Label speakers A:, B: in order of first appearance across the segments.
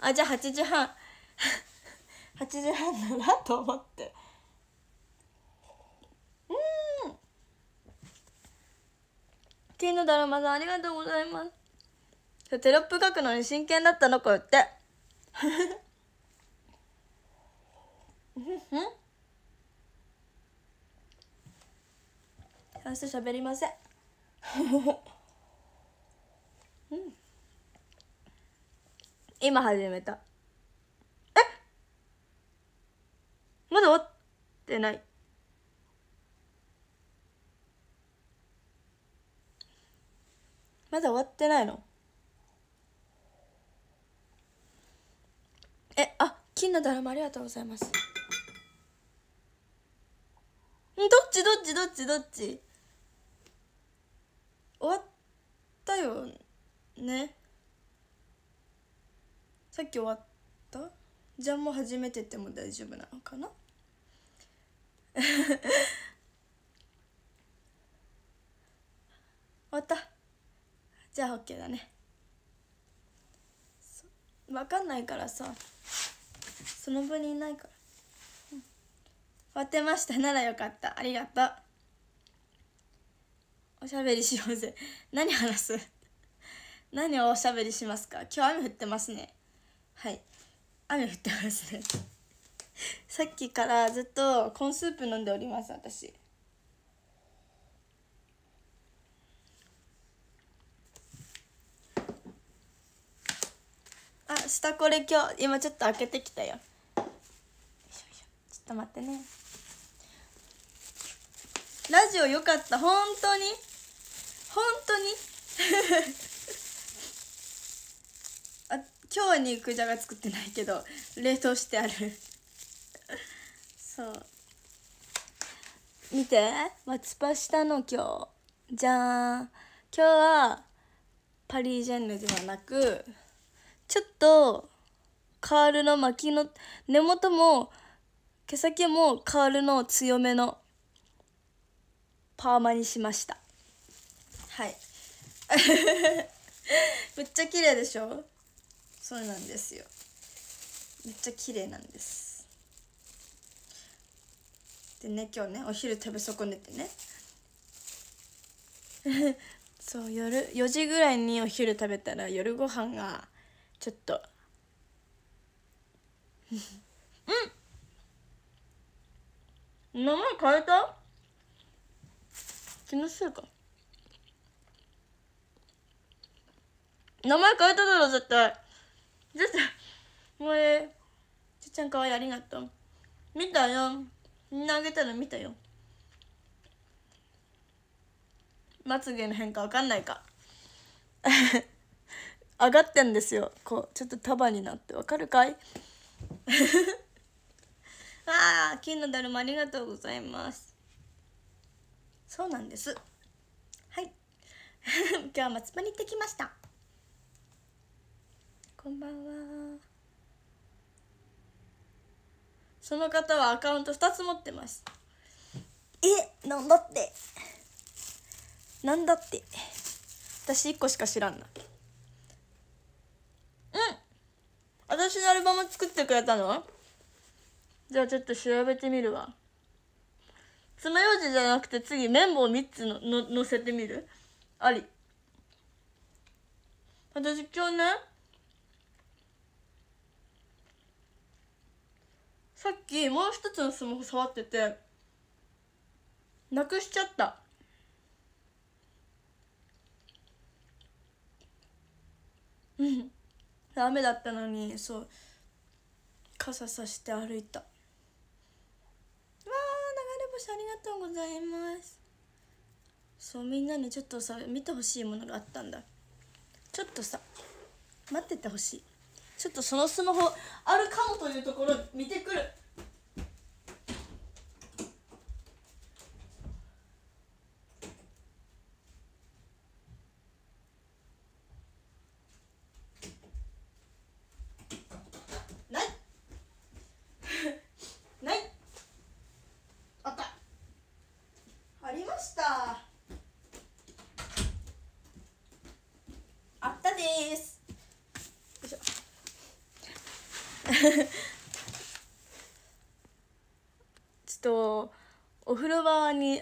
A: あじゃあ8時半8時 半だなと思ってうん金のだるまさんありがとうございますテロップ書くのに真剣だったのこう言ってうん明日喋りませんうん今始めた。えまだ終わってない。まだ終わってないのえ、あ、金のドラマありがとうございます。どっちどっちどっちどっち終わったよねさっき終わったじゃあもう始めてても大丈夫なのかな 終わったじゃあ OK だね分かんないからさその分にいないから、う終わってましたならよかったありがとうおしゃべりしようぜ何話す 何をおしゃべりしますか今日雨降ってますねはい雨降ってますね さっきからずっとコーンスープ飲んでおります私あ下これ今日今ちょっと開けてきたよちょっと待ってねラジオ良かった本当に本当に 今日肉じゃが作ってないけど冷凍してあるそう見て松葉したの今日じゃん今日はパリジェンヌではなくちょっとカールの巻きの根元も毛先もカールの強めのパーマにしましたはいめ っちゃ綺麗でしょそうなんですよめっちゃ綺麗なんですでね今日ねお昼食べ損ねてね そう夜4時ぐらいにお昼食べたら夜ご飯がちょっとうん名前変えた気のせいか名前変えただろ絶対ちょっと、もえ、ちっちゃん可愛いありがとう。見たよ。みんなあげたの見たよ。まつげの変化わかんないか。上がってんですよ。こう、ちょっと束になって。わかるかいああ、金のだるまありがとうございます。そうなんです。は い。今日は松葉に行ってきました。こんばんはその方はアカウント2つ持ってますえなんだってなんだって私1個しか知らんなうん私のアルバム作ってくれたのじゃあちょっと調べてみるわ爪楊枝じゃなくて次綿棒3つのの乗せてみるあり私今日ねさっきもう一つのスマホ触っててなくしちゃったうん雨だったのにそう傘さして歩いたわあ流れ星ありがとうございますそうみんなにちょっとさ見てほしいものがあったんだちょっとさ待っててほしいちょっとそのスマホあるかもというところ見てくる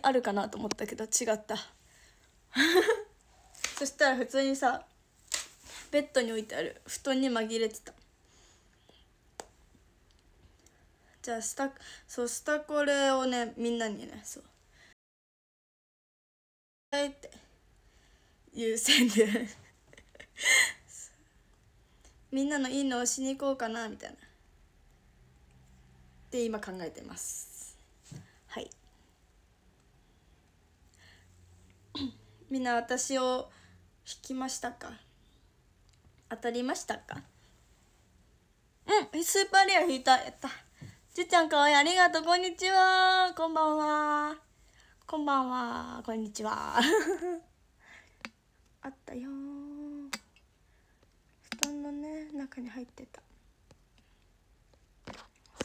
A: あるかなと思ったけど違った そしたら普通にさベッドに置いてある布団に紛れてたじゃあスタそうスタコレをねみんなにねそうはいって優先で みんなのいいのをしに行こうかなみたいなで今考えてますみんな私を引きましたか当たりましたかうんスーパーレア引いたやったじゅちゃんかわいいありがとうこんにちはこんばんはこんばんはこんにちは あったよ布団のね中に入ってた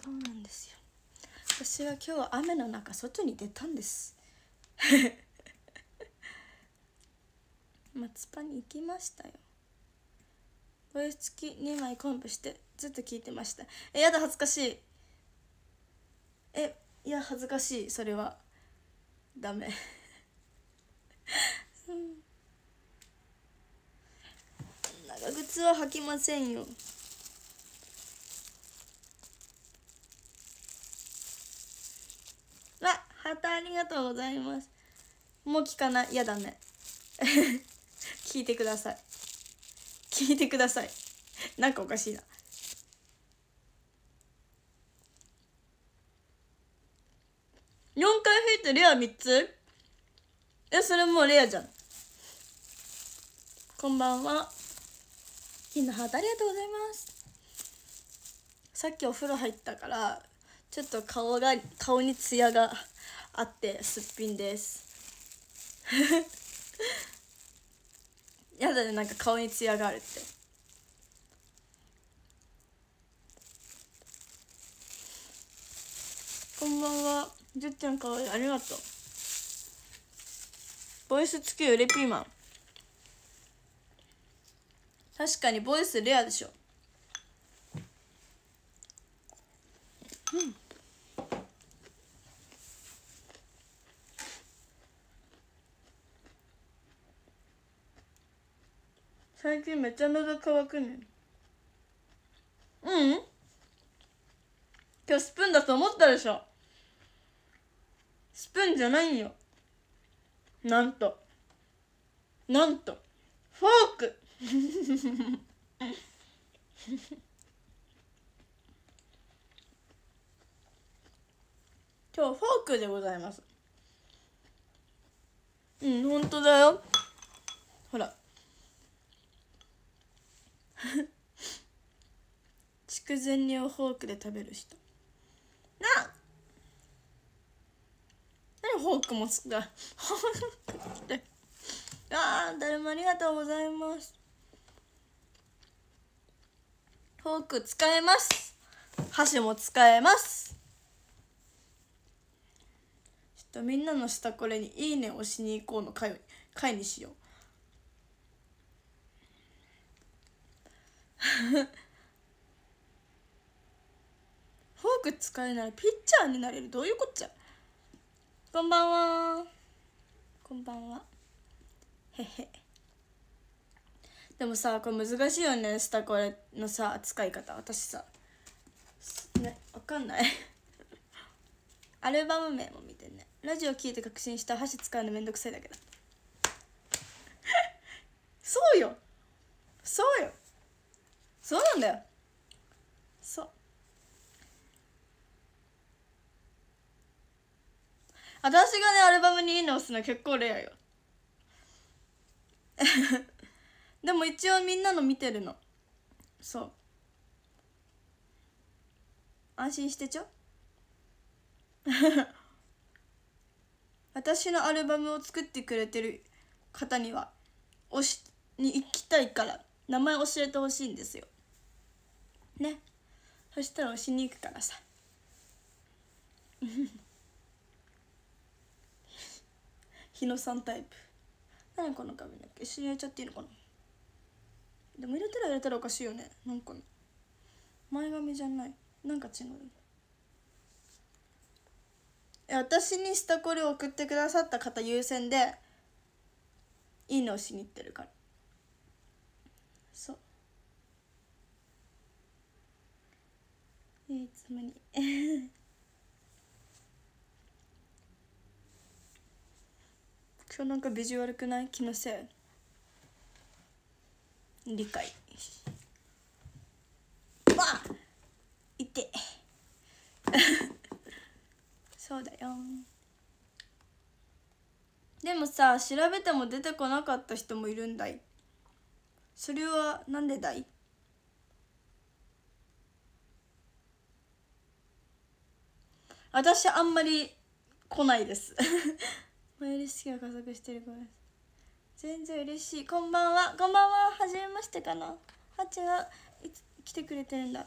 A: そうなんですよ私は今日は雨の中外に出たんです 松葉に行きましたよ声付き2枚コンプしてずっと聞いてましたえやだ恥ずかしいえいや恥ずかしいそれはダメうん長靴は履きませんよわハートありがとうございますもう聞かないやだね聞いてください聞いてくださいなんかおかしいな4回吹いてレア3つえそれもうレアじゃんこんばんは金のハートありがとうございますさっきお風呂入ったからちょっと顔が顔にツヤがあってすっぴんですやだねなんか顔にツヤがあるってこんばんはじゅっちゃんかわいいありがとうボイス付きうれピーマン確かにボイスレアでしょうん最近めっちゃ喉乾くねんうん今日スプーンだと思ったでしょスプーンじゃないよなんとなんとフォーク 今日フォークでございますうん本当だよほら筑前煮をフォークで食べる人な何フォークも好フォークってああ誰もありがとうございますフォーク使えます箸も使えますちょっとみんなの下これに「いいね」押しに行こうの回回にしよう フォーク使えならピッチャーになれるどういうこっちゃこんばんはこんばんはへへでもさこれ難しいよねスタコレのさ使い方私さねわかんない アルバム名も見てねラジオ聞いて確信した箸使うのめんどくさいだけだ そうよそうよそうなんだよそう私がねアルバムにいいの押すの結構レアよ でも一応みんなの見てるのそう安心してちょ 私のアルバムを作ってくれてる方にはおしに行きたいから名前教えてほしいんですよねそしたら押しに行くからさ 日野さんタイプ何この髪の毛一緒に焼いちゃっていいのかなでも入れたら入れたらおかしいよねなんか前髪じゃないなんか違うえ私にしたこれを送ってくださった方優先でいいのをしに行ってるから唯一無二今日なんかビジュアルくない気のせい理解わっいて そうだよでもさ調べても出てこなかった人もいるんだいそれはなんでだい私あんまり来ないです前嬉しいが加速してる子です全然嬉しいこんばんはこんばんは初めましてかなハチが来てくれてるんだ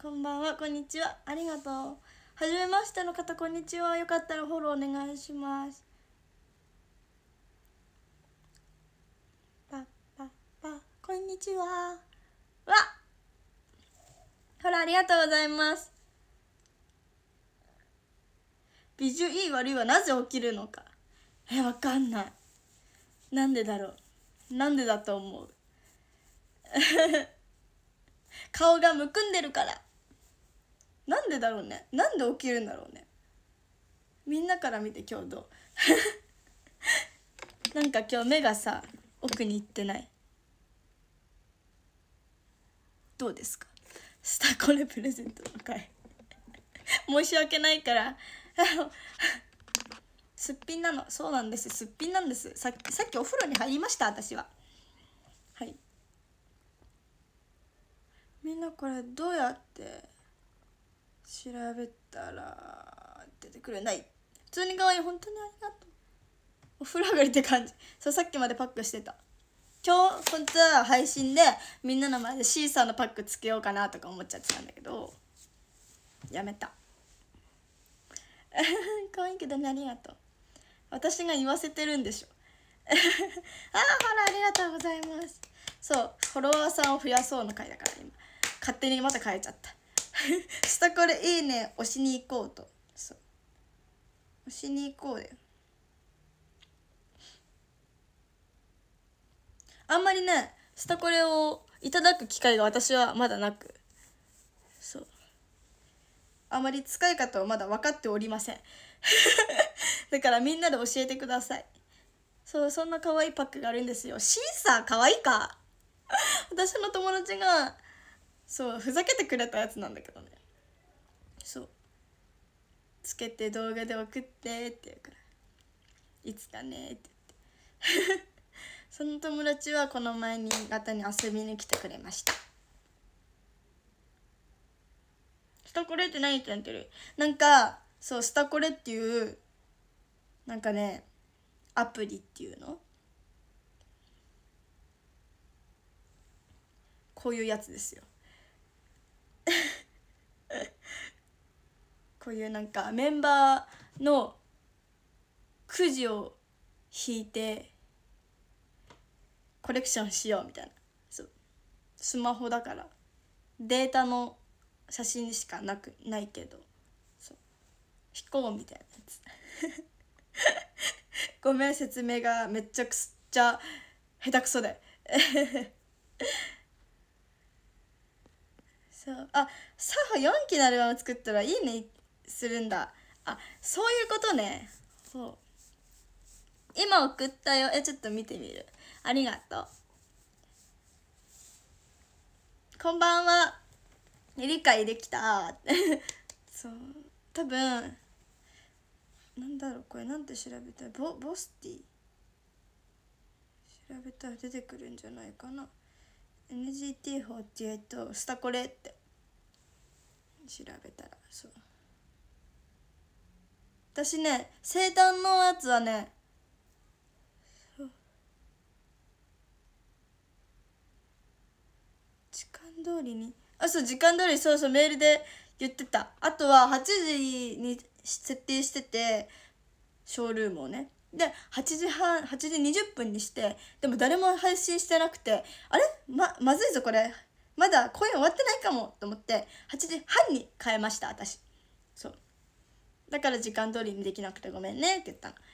A: こんばんはこんにちはありがとう初めましての方こんにちはよかったらフォローお願いしますこんにちはわほらありがとうございます美女いい悪いはなぜ起きるのかえわかんないなんでだろうなんでだと思う 顔がむくんでるからなんでだろうねなんで起きるんだろうねみんなから見て今日どう なんか今日目がさ奥に行ってないどうですかスタコレプレゼントの回申し訳ないから すっぴんなのそうなんですすっぴんなんですささっきお風呂に入りました私ははいみんなこれどうやって調べたら出てくれない普通に可愛い本当にありがとうお風呂上がりって感じそうさっきまでパックしてた今日本当は配信でみんなの前でシーサーのパックつけようかなとか思っちゃってたんだけどやめた 可愛いけどねありがとう私が言わせてるんでしょ ああほらありがとうございますそうフォロワーさんを増やそうの回だから今勝手にまた変えちゃった 下これいいね押しに行こうとそう押しに行こうであんまりね下これをいただく機会が私はまだなくあまり使い方をまだ分かっておりません だからみんなで教えてくださいそうそんな可愛いパックがあるんですよシーサー可愛いか 私の友達がそうふざけてくれたやつなんだけどねそうつけて動画で送ってって言うからいつかねって言って その友達はこの前新潟に遊びに来てくれましたタコレって何ってなってるなんかそうスタコレっていうなんかねアプリっていうのこういうやつですよ こういうなんかメンバーのくじを引いてコレクションしようみたいなそうスマホだからデータの写真しかなくないけどそう飛行みたいなやつごめん説明がめっちゃくっちゃ下手くそで そうあサフ4期のアルバム作ったらいいねするんだあそういうことねそう今送ったよえちょっと見てみるありがとうこんばんは理解できた そう多分なんだろうこれなんて調べたボボスティ調べたら出てくるんじゃないかな NGT48 とスタコレって調べたらそう私ね生誕のやつはねそう時間通りにあそう時間通りそうそうメールで言ってたあとは8時に設定しててショールームをねで8時半8時20分にしてでも誰も配信してなくてあれままずいぞこれまだ公演終わってないかもと思って8時半に変えました私そうだから時間通りにできなくてごめんねって言ったの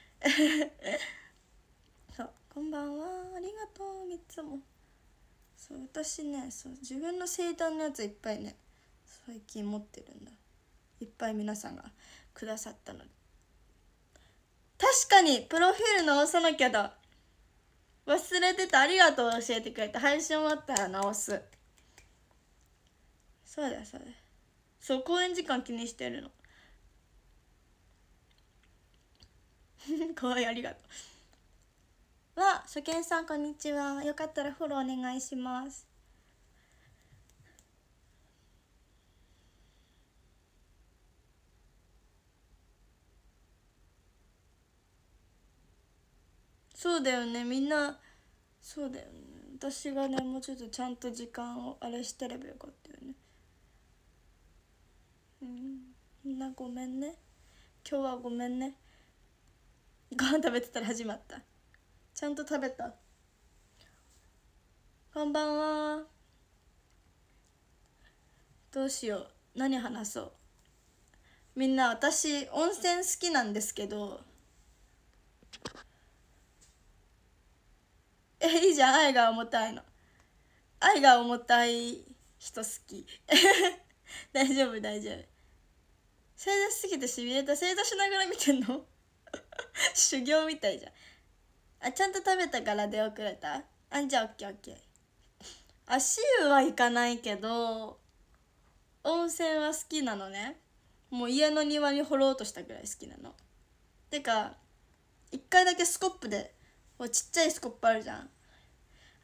A: そうこんばんはありがとう3つも。そう私ねそう自分の生誕のやついっぱいね最近持ってるんだいっぱい皆さんがくださったので確かにプロフィール直さなきゃだ忘れてたありがとう教えてくれて配信終わったら直すそうだよそうだよそう公演時間気にしてるのかわ いいありがとうわ初見さんこんにちはよかったらフォローお願いしますそうだよねみんなそうだよね私がねもうちょっとちゃんと時間をあれしてればよかったよねうんみんなごめんね今日はごめんねご飯食べてたら始まったちゃんと食べたこんばんはどうしよう何話そうみんな私温泉好きなんですけどえいいじゃん愛が重たいの愛が重たい人好き 大丈夫大丈夫正座しすぎてしびれた正座しながら見てんの 修行みたいじゃんあちゃんと食べたから出遅れたあじゃあオッケーオッケーあ湯は行かないけど温泉は好きなのねもう家の庭に掘ろうとしたぐらい好きなのてか一回だけスコップでもうちっちゃいスコップあるじゃん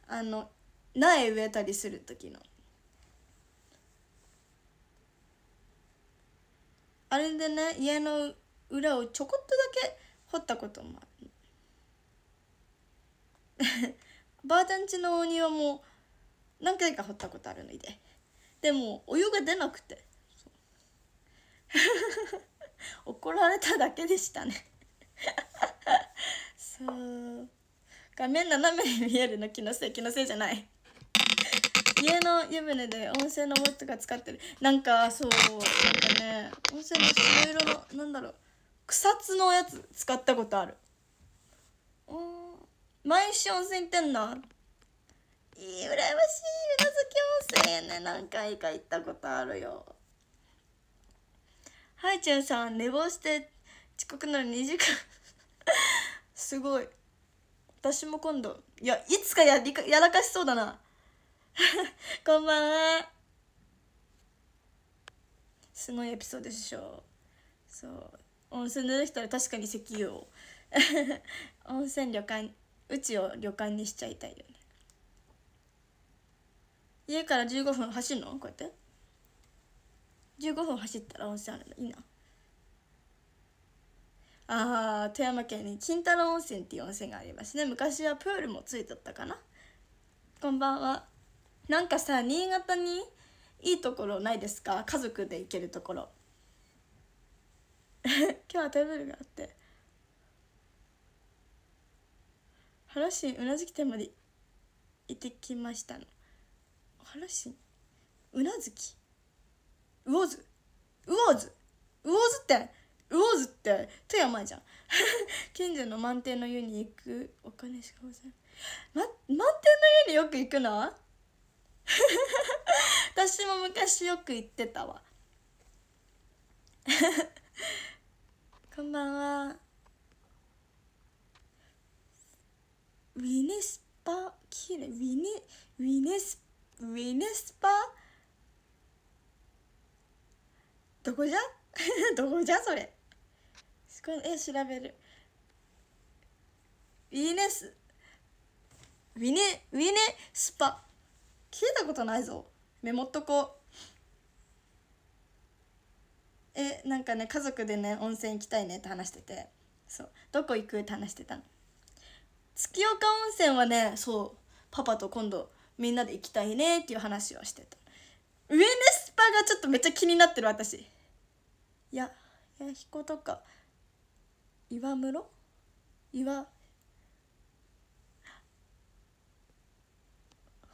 A: あの苗植えたりする時のあれでね家の裏をちょこっとだけ掘ったこともあるばあちゃんちのお庭も何回か掘ったことあるのででもお湯が出なくて怒られただけでしたねそう画面斜めに見えるの気のせい気のせいじゃない家の湯船で温泉のもとか使ってるなんかそうなんかね温泉の白色のなんだろう草津のやつ使ったことあるうん毎週温泉行ってんだいい羨ましいうなずき温泉ね何回か行ったことあるよはいちゅんさん寝坊して遅刻なの2時間 すごい私も今度いやいつかやりかやらかしそうだな こんばんはすごいエピソードでしょそう温泉の人はたら確かに石油を 温泉旅館うちを旅館にしちゃいたいよね家から15分走るのこうやって15分走ったら温泉あるのいいなあ富山県に金太郎温泉っていう温泉がありますね昔はプールもついとったかなこんばんはなんかさ新潟にいいところないですか家族で行けるところ 今日はテーブルがあって原市宇奈月店まで行ってきましたの原市宇奈月ーズウォーズってウォーズって富山じゃん 近所の満天の湯に行くお金しかございま満天の湯によく行くの 私も昔よく行ってたわ こんばんはウィネスパ綺麗ウィネウィネスウィネスパどこじゃ どこじゃそれえ、の調べるウィネスウィネウィネスパ聞いたことないぞメモっとこうえなんかね家族でね温泉行きたいねって話しててそうどこ行くって話してたの月岡温泉はねそうパパと今度みんなで行きたいねっていう話をしてた上エネスパがちょっとめっちゃ気になってる私や弥彦とか岩室岩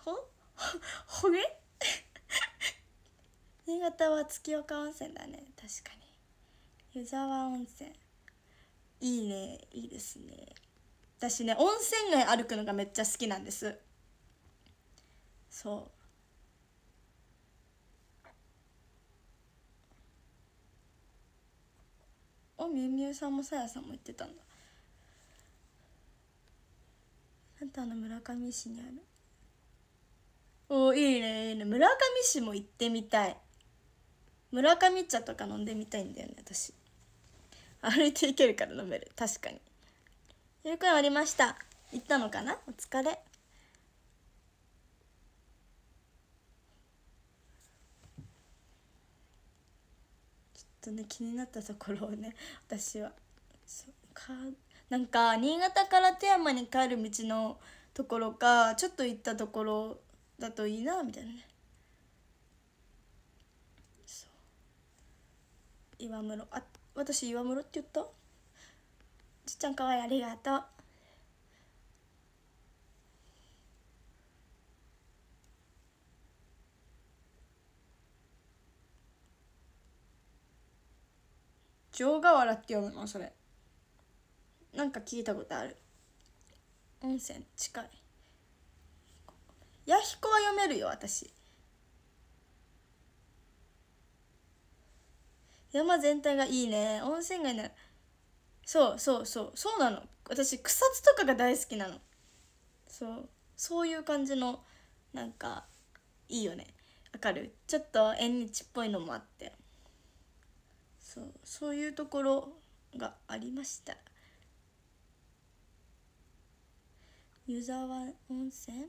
A: ほほげ 新潟は月岡温泉だね確かに湯沢温泉いいねいいですね私ね温泉街歩くのがめっちゃ好きなんですそうおみみゆさんもさやさんも言ってたんだあんたの村上市にあるおいいねいいね村上市も行ってみたい村上茶とか飲んでみたいんだよね私歩いていけるから飲める確かに1く回終わりました行ったのかなお疲れとね気になったところをね私はそうかなんか新潟から富山に帰る道のところかちょっと行ったところだといいなみたいなねそう岩室あ私岩室って言ったちっちゃんかわいいありがとう城ヶ原って読むのそれなんか聞いたことある温泉近い弥彦は読めるよ私山全体がいいね温泉街ならそうそうそうそうなの私草津とかが大好きなのそうそういう感じのなんかいいよねわかるちょっと縁日っぽいのもあってそうそういうところがありました湯沢温泉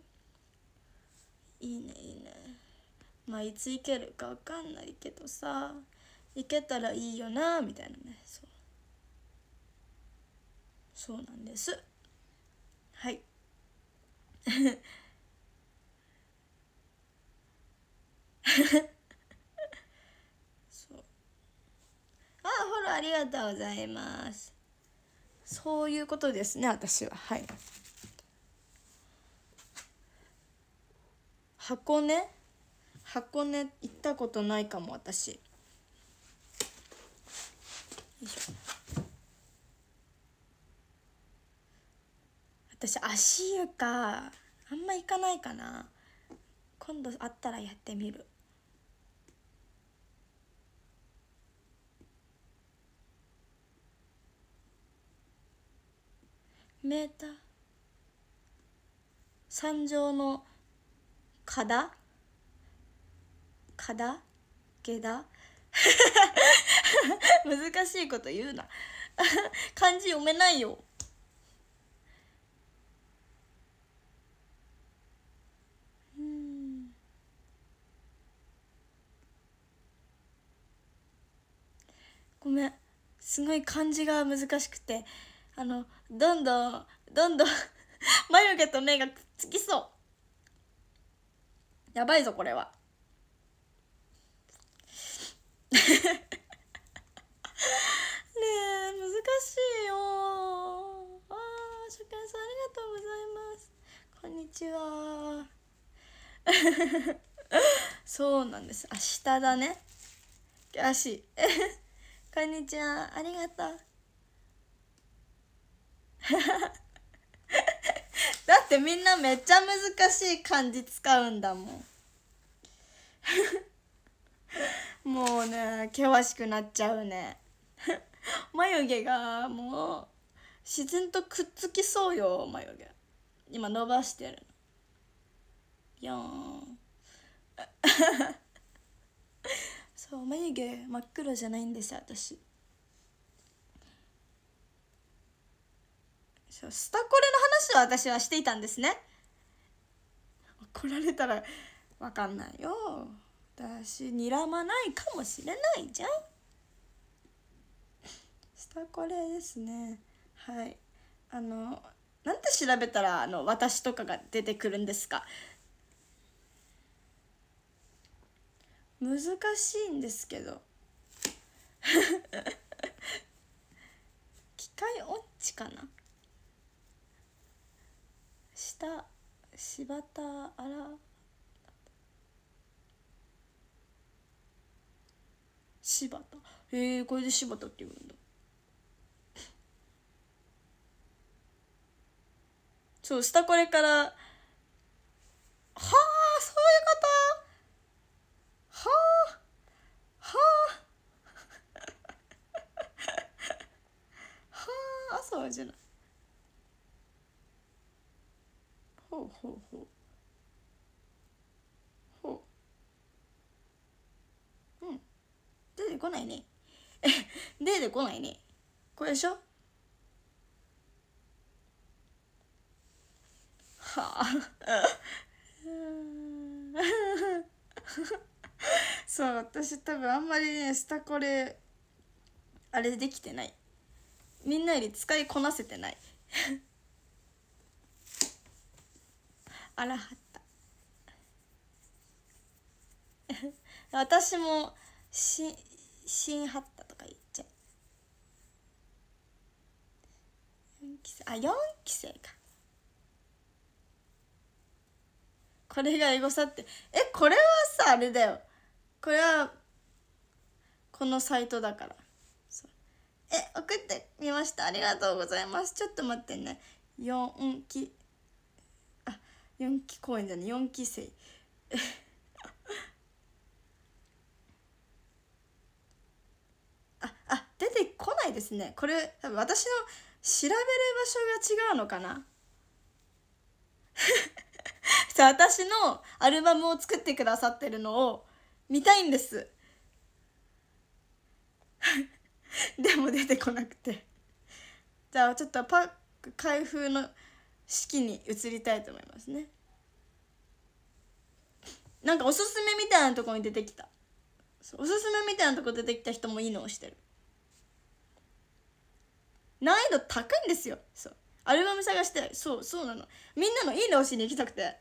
A: いいねいいねまあいつ行けるか分かんないけどさ行けたらいいよなみたいなねそうそうなんですはい そうあフォローありがとうございますそういうことですね私ははい箱根箱根行ったことないかも私よいしょ私足湯かあんま行かないかな今度あったらやってみるメーター山上のかだかだ下だ 難しいこと言うな 漢字読めないよごめんすごい漢字が難しくてあのどんどんどんどん 眉毛と目がくっつきそうやばいぞこれは ねえ難しいよああ初見さんありがとうございますこんにちは そうなんです明日だねよしこんにちはありがとう だってみんなめっちゃ難しい漢字使うんだもん もうね険しくなっちゃうね 眉毛がもう自然とくっつきそうよ眉毛今伸ばしてるのーそう眉毛真っ黒じゃないんです私そうスタコレの話を私はしていたんですね怒られたら分かんないよ私にらまないかもしれないじゃんスタコレですねはいあのなんて調べたらあの私とかが出てくるんですか難しいんですけど 機械音痴かな下柴田あら柴田へえこれで柴田って言うんだそう下これからはあそういうことはあはあはあ朝はじゃないほうほうほうほううん出てこないね 出てこないねこれでしょはあ そう私多分あんまりねスタコレあれできてないみんなより使いこなせてない あらはった 私もし新はったとか言っちゃう4期生あ四4期生かこれがエゴサってえこれはさあれだよこれはこのサイトだからえ送ってみましたありがとうございますちょっと待ってね4期あ4期公演じゃない4期生 ああ出てこないですねこれ多分私の調べる場所が違うのかな 私のアルバムを作ってくださってるのを見たいんです でも出てこなくてじゃあちょっとパック開封の式に移りたいと思いますねなんかおすすめみたいなとこに出てきたおすすめみたいなとこ出てきた人もいいのをしてる難易度高いんですよそうアルバム探してそうそうなのみんなのいいのをしに行きたくて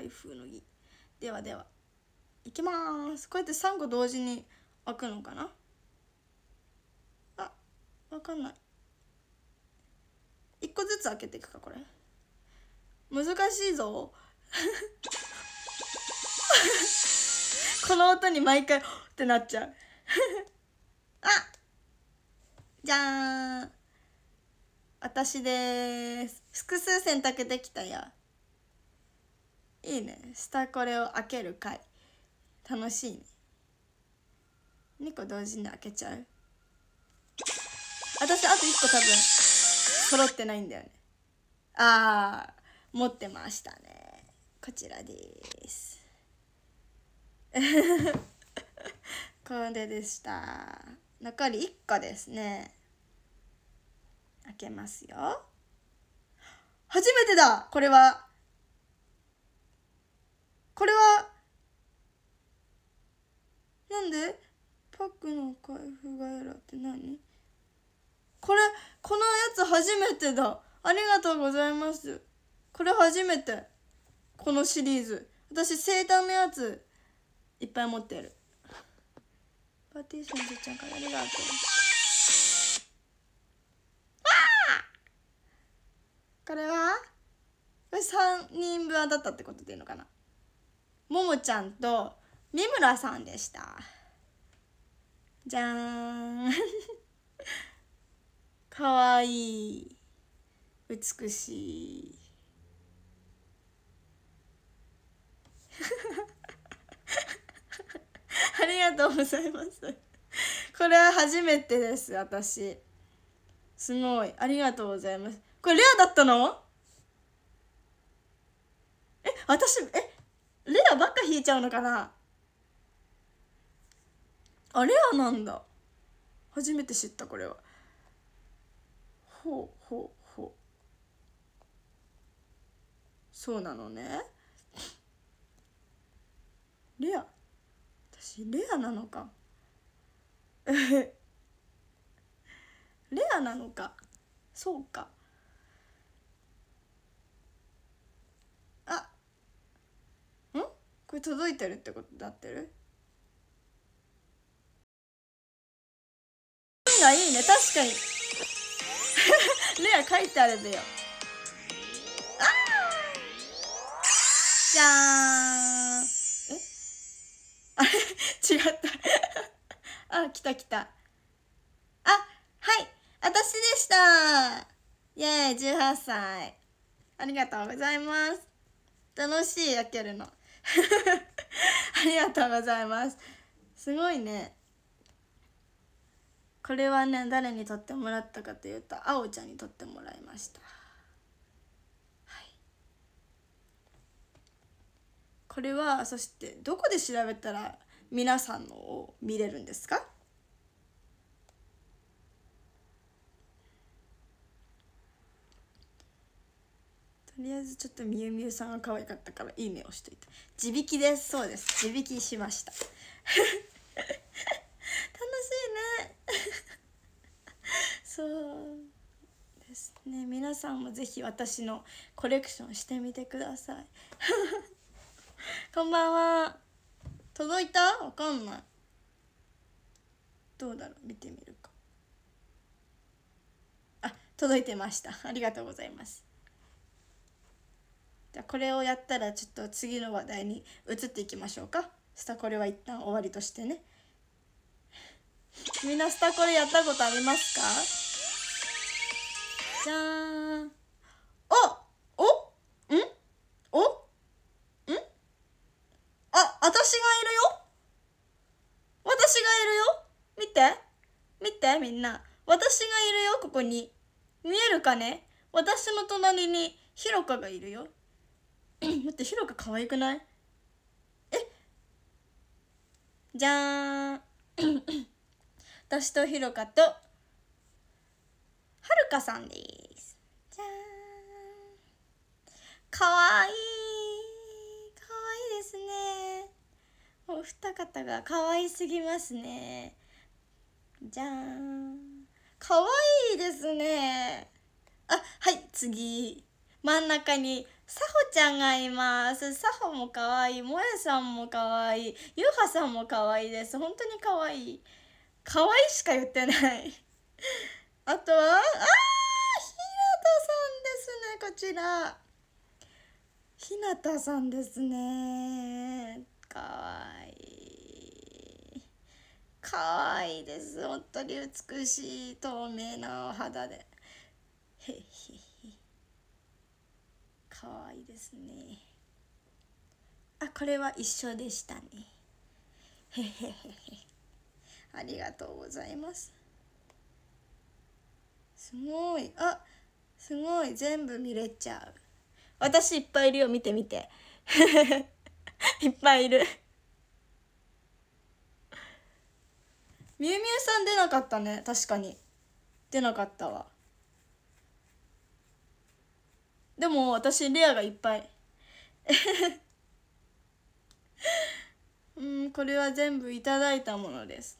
A: 開封の儀ではではいきますこうやって3個同時に開くのかなあわかんない1個ずつ開けていくかこれ難しいぞ この音に毎回ってなっちゃう あじゃーん私です複数選択できたやいいね下これを開ける回楽しいね2個同時に開けちゃう私あと1個多分揃ってないんだよねああ持ってましたねこちらです これでした残り1個ですね開けますよ初めてだこれはこれはなんでパックの開封がエラーって何これこのやつ初めてだありがとうございますこれ初めてこのシリーズ私生誕のやついっぱい持ってるパーティーさんじちゃんからありがとうこれはこれ3人分だったってことでいいのかなももちゃんと三村さんでしたじゃーん かわいい美しい ありがとうございますこれは初めてです私すごいありがとうございますこれレアだったのえ私えレアばっか引いちゃうのかなあレアなんだ初めて知ったこれはほうほうほうそうなのねレア私レアなのか レアなのかそうかこれ届いてるってことで合ってるいがいいね確かに レア書いてあるんだよあじゃーんえあれ違った あ来た来たあはい私でしたイエーイ18歳ありがとうございます楽しい焼けるの ありがとうございますすごいねこれはね誰に撮ってもらったかというとあおちゃんに撮ってもらいましたはいこれはそしてどこで調べたら皆さんのを見れるんですかりあえずちょっとみゆみゆさんが可愛かったからいいねをしといた自引きですそうです自引きしました 楽しいね そうですね皆さんもぜひ私のコレクションしてみてください こんばんは届いたわかんないどうだろう見てみるかあ届いてましたありがとうございますじゃこれをやったらちょっと次の話題に移っていきましょうかスタコれは一旦終わりとしてねみんなスタコれやったことありますかじゃーんおおんおんあ、私がいるよ私がいるよ見て見てみんな私がいるよここに見えるかね私の隣にひろかがいるよ待 って白が可愛くないえじゃん 私とひろかとはるかさんですじゃーんかわいいかわいいですねお二方が可愛すぎますねじゃーんかわいいですねあはい次真ん中にさほちゃんがいます。さほも可愛いい。もやさんも可愛いい。ゆうはさんも可愛いです。本当に可愛いい。かわいいしか言ってないあとは、ああひなたさんですね、こちら。ひなたさんですね。可愛いい。かわいいです。本当に美しい透明なお肌で。へっへっかわいいですねあこれは一緒でしたねへへへへありがとうございますすごいあすごい全部見れちゃう私いっぱいいるよ見て見て いっぱいいるみゆみゆさん出なかったね確かに出なかったわでも私レアがいっぱいうんこれは全部いただいたものです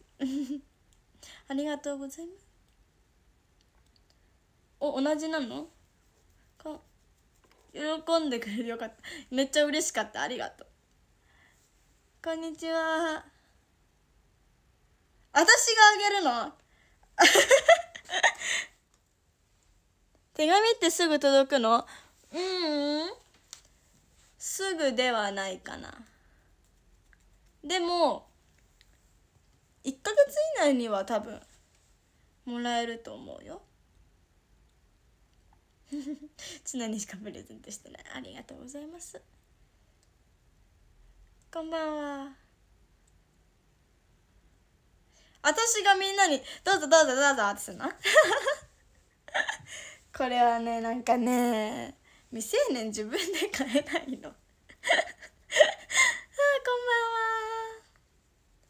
A: ありがとうございますお同じなのか喜んでくれるよかっためっちゃ嬉しかったありがとうこんにちは私があげるの 手紙ってすぐ届くのうんすぐではないかなでも1ヶ月以内には多分もらえると思うよち にしかプレゼントしてないありがとうございますこんばんは私がみんなに「どうぞどうぞどうぞ」ってするの これはねなんかね未成年自分で買えないの あこんばんは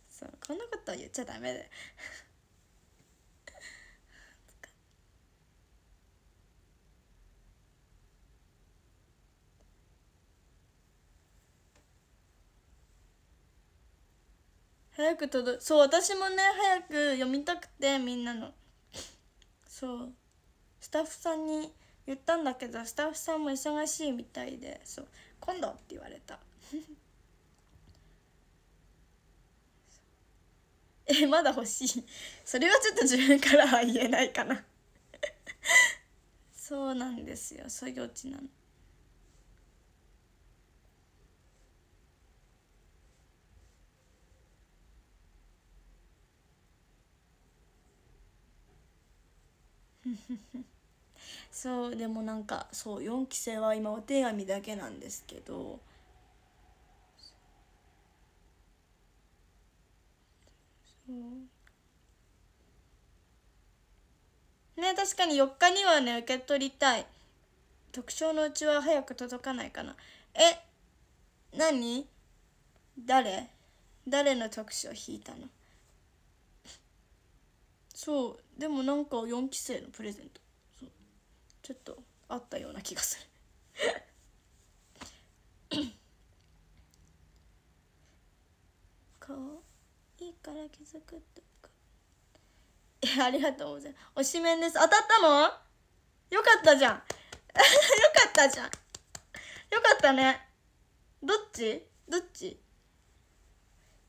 A: そうこんなこと言っちゃダメで早く届そう私もね早く読みたくてみんなのそうスタッフさんに言ったんだけどスタッフさんも忙しいみたいでそう今度って言われた えまだ欲しいそれはちょっと自分からは言えないかな そうなんですよそ業地なのフフフそうでもなんかそう4期生は今お手紙だけなんですけどね確かに4日にはね受け取りたい特徴のうちは早く届かないかなえ何誰誰の特徴引いたのそうでもなんか4期生のプレゼントちょっとあったような気がする顔 いいから気づくとかえありがとうございます推しメンです当たったのよかったじゃん よかったじゃんよかったねどっちどっち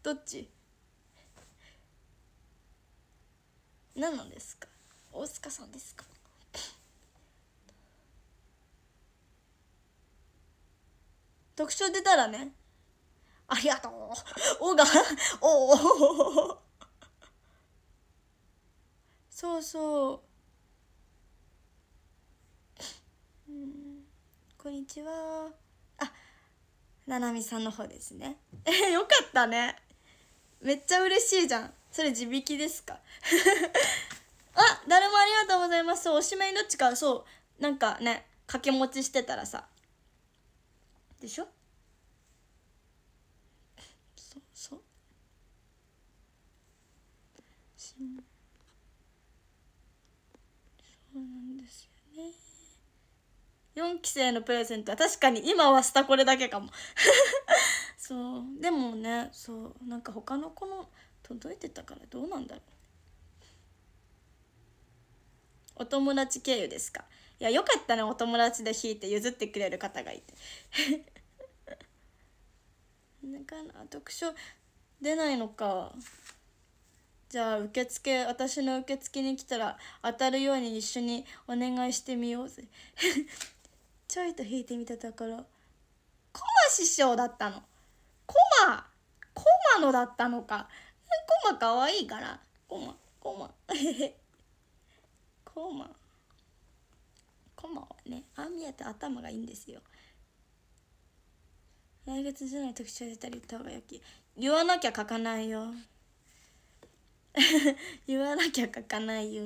A: どっち何なんですか大塚さんですか特集出たらね、ありがとうおが、おおそうそう。こんにちは。あ、ななみさんの方ですね。え、よかったね。めっちゃ嬉しいじゃん。それ自引きですか あ、誰もありがとうございます。そう、おしまいどっちか、そう、なんかね、掛け持ちしてたらさ、でしょそうそうそうなんですよね4期生のプレゼントは確かに今は下これだけかも そうでもねそうなんか他の子の届いてたからどうなんだろうお友達経由ですかいやよかったねお友達で弾いて譲ってくれる方がいてなかな読書出ないのかじゃあ受付私の受付に来たら当たるように一緒にお願いしてみようぜ ちょいと引いてみたところコマ師匠だったのコマコマのだったのかコマかわいいからコマコマ コマコマはねああ見えて頭がいいんですよ来月じゃない特集出たり方がよき言わなきゃ書かないよ 言わなきゃ書かないよ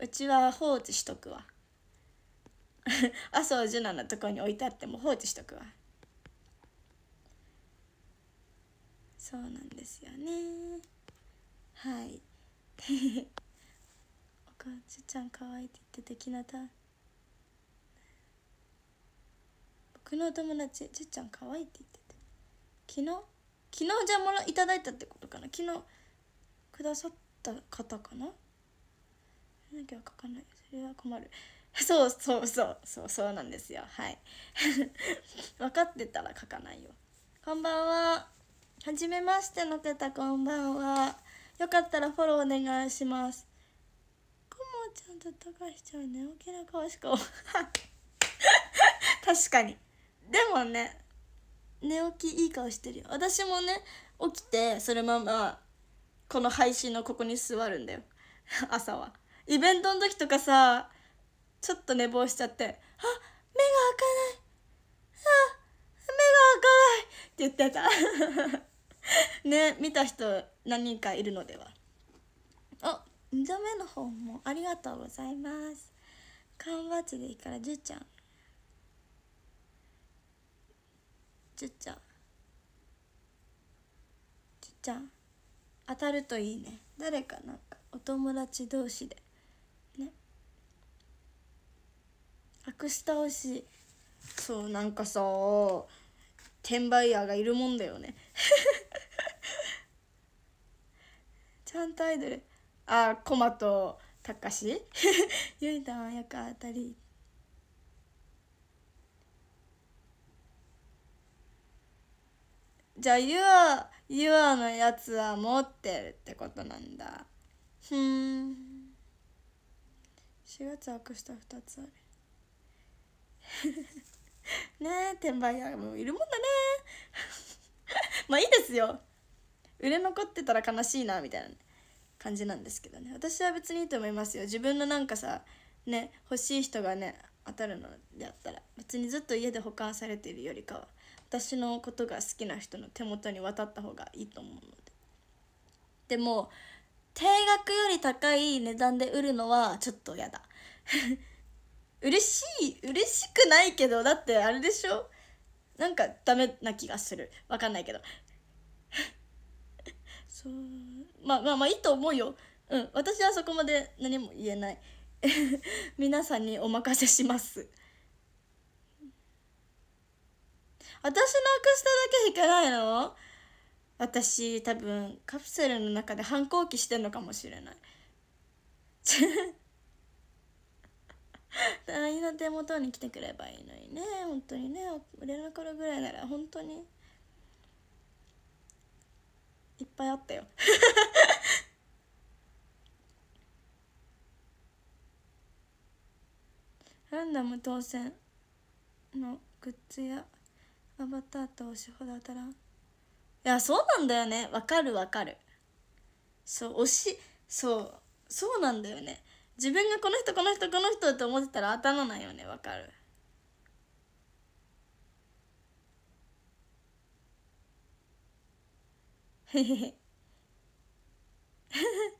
A: うちは放置しとくわ麻生樹奈のとこに置いてあっても放置しとくわそうなんですよねはい お母ちゃん可愛いって言って的なた僕の友達じっちゃん可愛いって言ってて昨日昨日じゃもらいただいたってことかな昨日くださった方かななきゃ書かないそれは困る そうそうそうそうそうなんですよはい 分かってたら書かないよこんばんははじめましてのたこんばんはよかったらフォローお願いしますこもちゃんとたかしちゃん寝起きな顔しか 確かにでもね寝起きいい顔してるよ私もね起きてそのままこの配信のここに座るんだよ朝はイベントの時とかさちょっと寝坊しちゃって「あ目が開かないあ目が開かない」って言ってた ね見た人何人かいるのではあ2度目の方もありがとうございます缶バッチでいいからじゅうちゃんちっちゃんちっちゃん当たるといいね誰かなんかお友達同士でねアした欲しいそうなんかさ転売ヤーがいるもんだよね ちゃんとアイドルあコマとたかしゆいたんはよく当たりじゃあユアユアのやつは持ってるってことなんだふん4月アクした2つある ねえ転売屋もいるもんだね まあいいですよ売れ残ってたら悲しいなみたいな感じなんですけどね私は別にいいと思いますよ自分のなんかさね欲しい人がね当たるのであったら別にずっと家で保管されているよりかは私のことが好きな人の手元に渡った方がいいと思うのででも定額より高い値段で売るのはちょっとやだ 嬉しい嬉しくないけどだってあれでしょなんかダメな気がするわかんないけど そうまあまあまあいいと思うようん私はそこまで何も言えない 皆さんにお任せします私の靴下だけ引かないの私多分カプセルの中で反抗期してんのかもしれない隊員 の手元に来てくればいいのにね本当にね売れの頃ぐらいなら本当にいっぱいあったよ ランダム当選のグッズや頑張た後推しほど当たらんいやそうなんだよねわかるわかるそう推しそうそうなんだよね自分がこの人この人この人って思ってたら当たらないよねわかるへへへ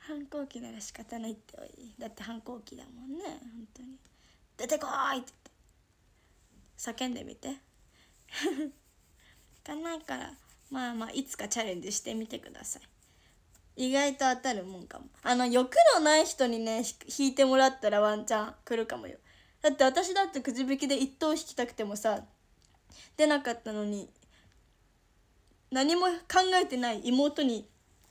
A: 反抗期なら仕方ないっていだって反抗期だもんね本当に出てこいって叫んでみて かないからまあまあいつかチャレンジしてみてください意外と当たるもんかもあの欲のない人にね引いてもらったらワンチャン来るかもよだって私だってくじ引きで1等引きたくてもさ出なかったのに何も考えてない妹に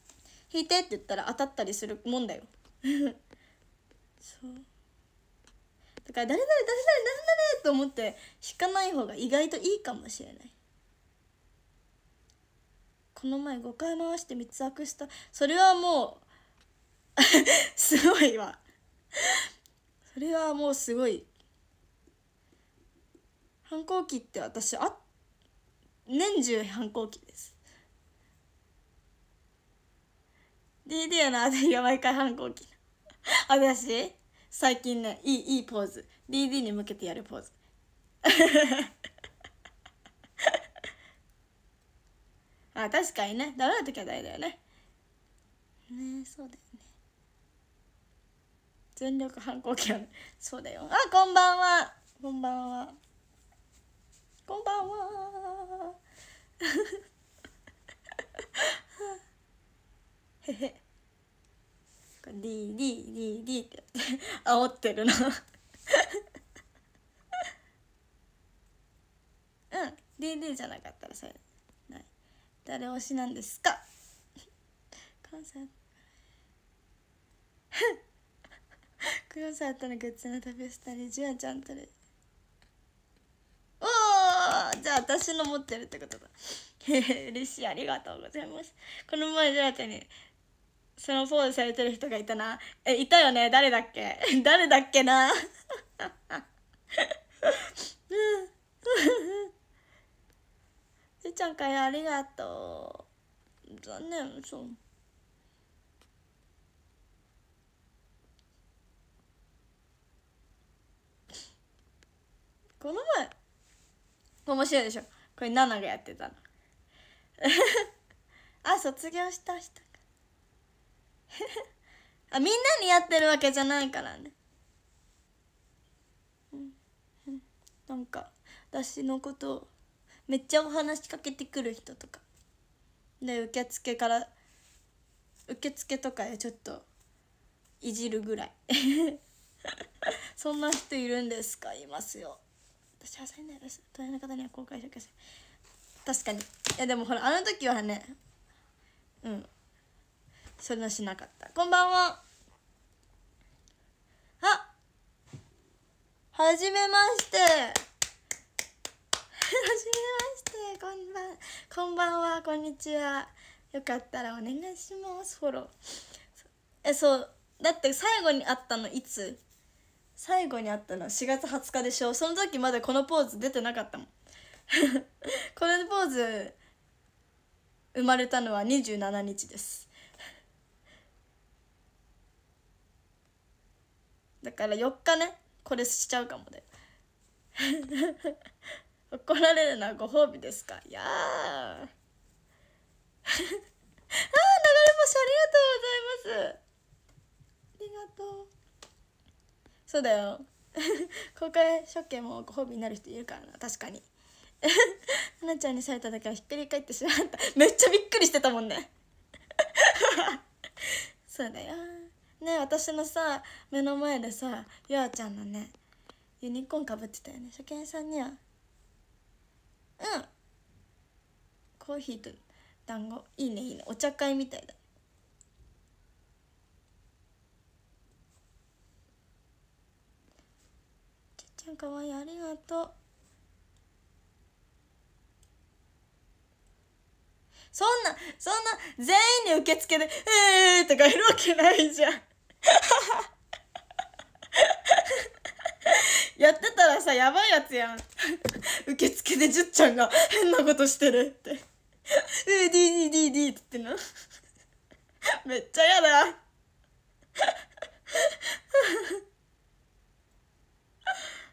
A: 「引いて」って言ったら当たったりするもんだよ そうから誰々誰々誰々と思って引かない方が意外といいかもしれないこの前5回回して3つ悪したそれはもうすごいわそれはもうすごい反抗期って私あ年中反抗期ですででやな私が毎回反抗期私最近ねいいいいポーズ DD に向けてやるポーズ あ確かにねダメな時はダメだよねねそうだよね全力反抗期はねそうだよあこんばんはこんばんはこんばんはへへか DDDD って 煽ってるなうん DD じゃなかったらそれない誰推しなんですかコンサートコンサートのグッズの旅したりジュアちゃんとるおじゃあ私の持ってるってことだ 嬉しいありがとうございますこの前ジュアちゃんにそのポーズされてる人がいたな。え、いたよね誰だっけ 誰だっけなせ ちゃんかよありがとう。残念、そう。この前、面白いでしょこれ、ナナがやってたの。あ、卒業した人。あみんなにやってるわけじゃないからねなんか私のことめっちゃお話しかけてくる人とかで受付から受付とかでちょっといじるぐらい そんな人いるんですかいますよ私はなです隣の方には公開してください確かにいやでもほらあの時はねうんそれはしなかったこんばんはあはじめまして はじめましてこんばんこんばんはこんにちはよかったらお願いしますフォローえそうだって最後に会ったのいつ最後に会ったの4月20日でしょその時まだこのポーズ出てなかったもん このポーズ生まれたのは27日ですだから4日ねこれしちゃうかもね 怒られるのはご褒美ですかいや あ流れ星ありがとうございますありがとうそうだよ 公開処刑もご褒美になる人いるからな確かにはなちゃんにされただけはひっくり返ってしまっためっちゃびっくりしてたもんねそうだよね私のさ目の前でさゆあちゃんのねユニコーンかぶってたよね初見さんにはうんコーヒーと団子いいねいいねお茶会みたいだちっちゃんかわいいありがとうそんなそんな全員に受付で「えー」とかいるわけないじゃん やってたらさやばいやつやん 受付でじゅっちゃんが変なことしてるって え DDDD って言ってなめっちゃやだ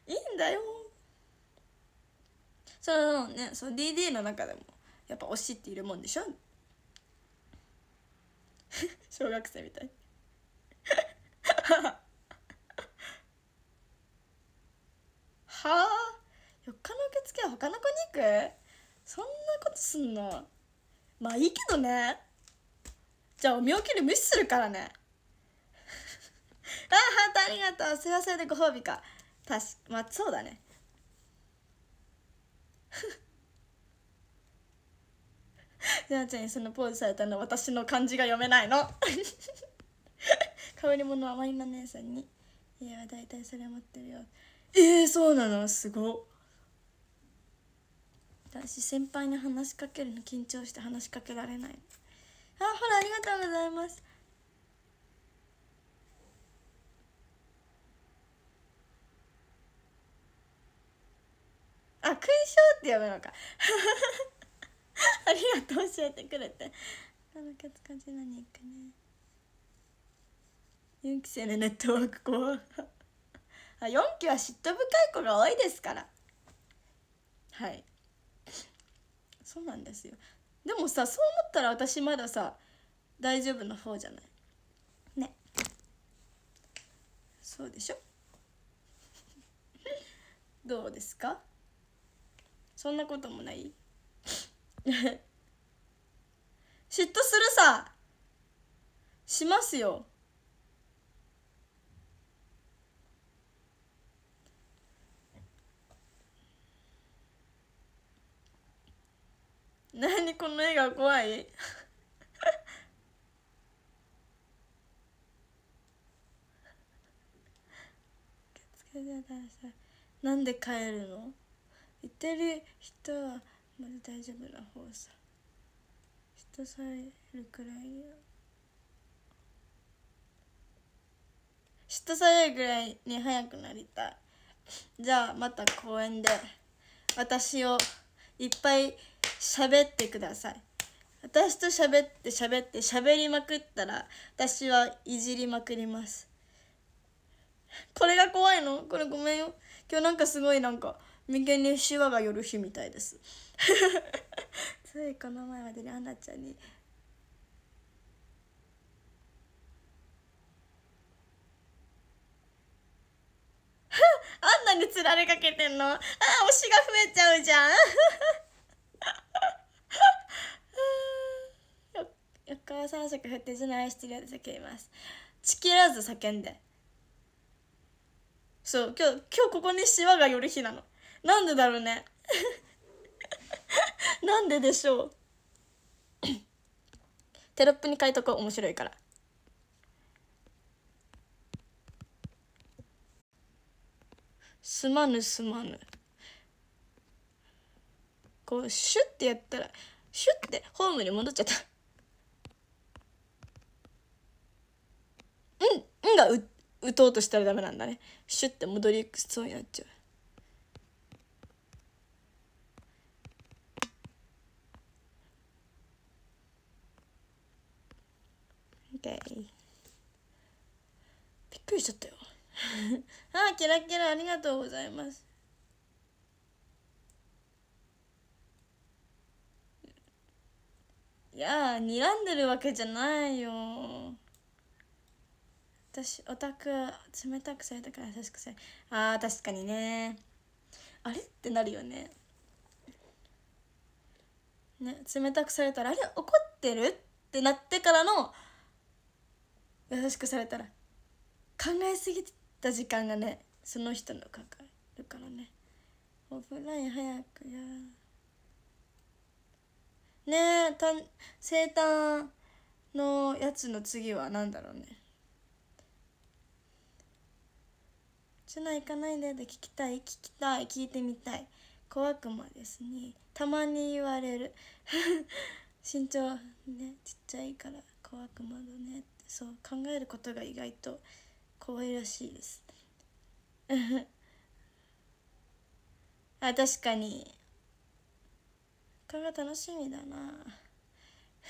A: いいんだよそうねそう DD の中でもやっぱ推しっているもんでしょ小学生みたい あ4日の受付は他の子に行くそんなことすんのまあいいけどねじゃあお見送り無視するからね あハートありがとうすいませんでご褒美かたしまあそうだねジャンちゃんにそのポーズされたの私の漢字が読めないの わり物はマりナ姉さんに「家は大体それ持ってるよ」ええー、そうなのすご私先輩に話しかけるの緊張して話しかけられないあほらありがとうございますあ勲章って読むのか ありがとう教えてくれてあのケツカジ何行くね4期生のネットワーク怖4期は嫉妬深い子が多いですからはいそうなんですよでもさそう思ったら私まださ大丈夫の方じゃないねそうでしょ どうですかそんなこともない 嫉妬するさしますよ何この絵が怖いなんで帰るの言ってる人はまだ大丈夫な方さ人さえいるくらいに嫉妬されるぐらいに早くなりたいじゃあまた公園で私をいっぱい喋ってください私と喋って喋って喋りまくったら私はいじりまくりますこれが怖いのこれごめんよ今日なんかすごいなんか眉間にシワが寄る日みたいですついこの前までにアンナちゃんに あんなにつられかけてんのあ推しが増えちゃうじゃん4日は3色振ってずないしてるよって叫びますちきらず叫んでそう今日今日ここにシワが寄る日なのなんでだろうね なんででしょう テロップに書いとこう面白いからすまぬすまぬこうシュッてやったらシュッてホームに戻っちゃった「うん」んがう打とうとしたらダメなんだねシュッて戻りそうになっちゃうびっくりしちゃったよ ああキラキラありがとうございますいや睨んでるわけじゃないよ私オタク冷たくされたから優しくされあ確かにねあれってなるよねね冷たくされたらあれ怒ってるってなってからの優しくされたら考えすぎた時間がねその人のかかるからねオフライン早くやねえた生誕のやつの次は何だろうねちな行かないでで聞きたい聞きたい聞いてみたい小悪魔ですねたまに言われる 身長ねちっちゃいから小悪魔だねってそう考えることが意外と怖いらしいです あ確かに果が楽しみだな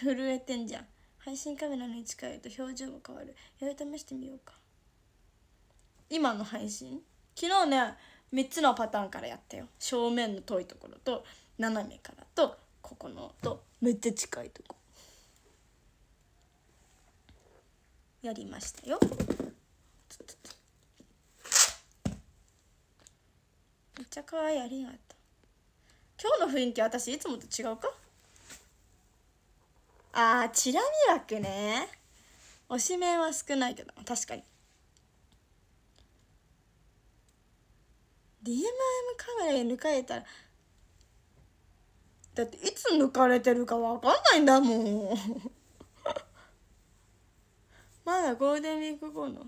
A: 震えてんじゃん配信カメラに近いと表情も変わるやり試してみようか今の配信昨日ね3つのパターンからやったよ正面の遠いところと斜めからとここのとめっちゃ近いとこやりましたよめっちゃ可愛いありがとう今日の雰囲気私いつもと違うかあーチラ見枠ね推しメンは少ないけど確かに DMM カメラに抜かれたらだっていつ抜かれてるか分かんないんだもん まだゴールデンウィーク後の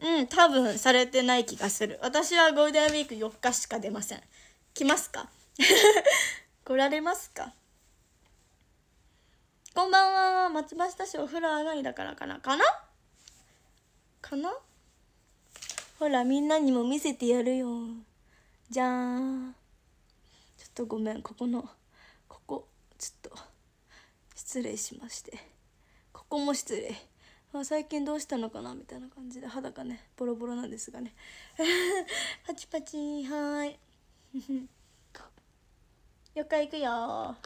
A: うん多分されてない気がする私はゴールデンウィーク4日しか出ません来ますか 来られますかこんばんは松橋市お風呂上がりだからかなかなかなほらみんなにも見せてやるよじゃーんちょっとごめんここのここちょっと失礼しましてここも失礼あ最近どうしたのかなみたいな感じで肌がねボロボロなんですがね パチパチはーい4 日行くよ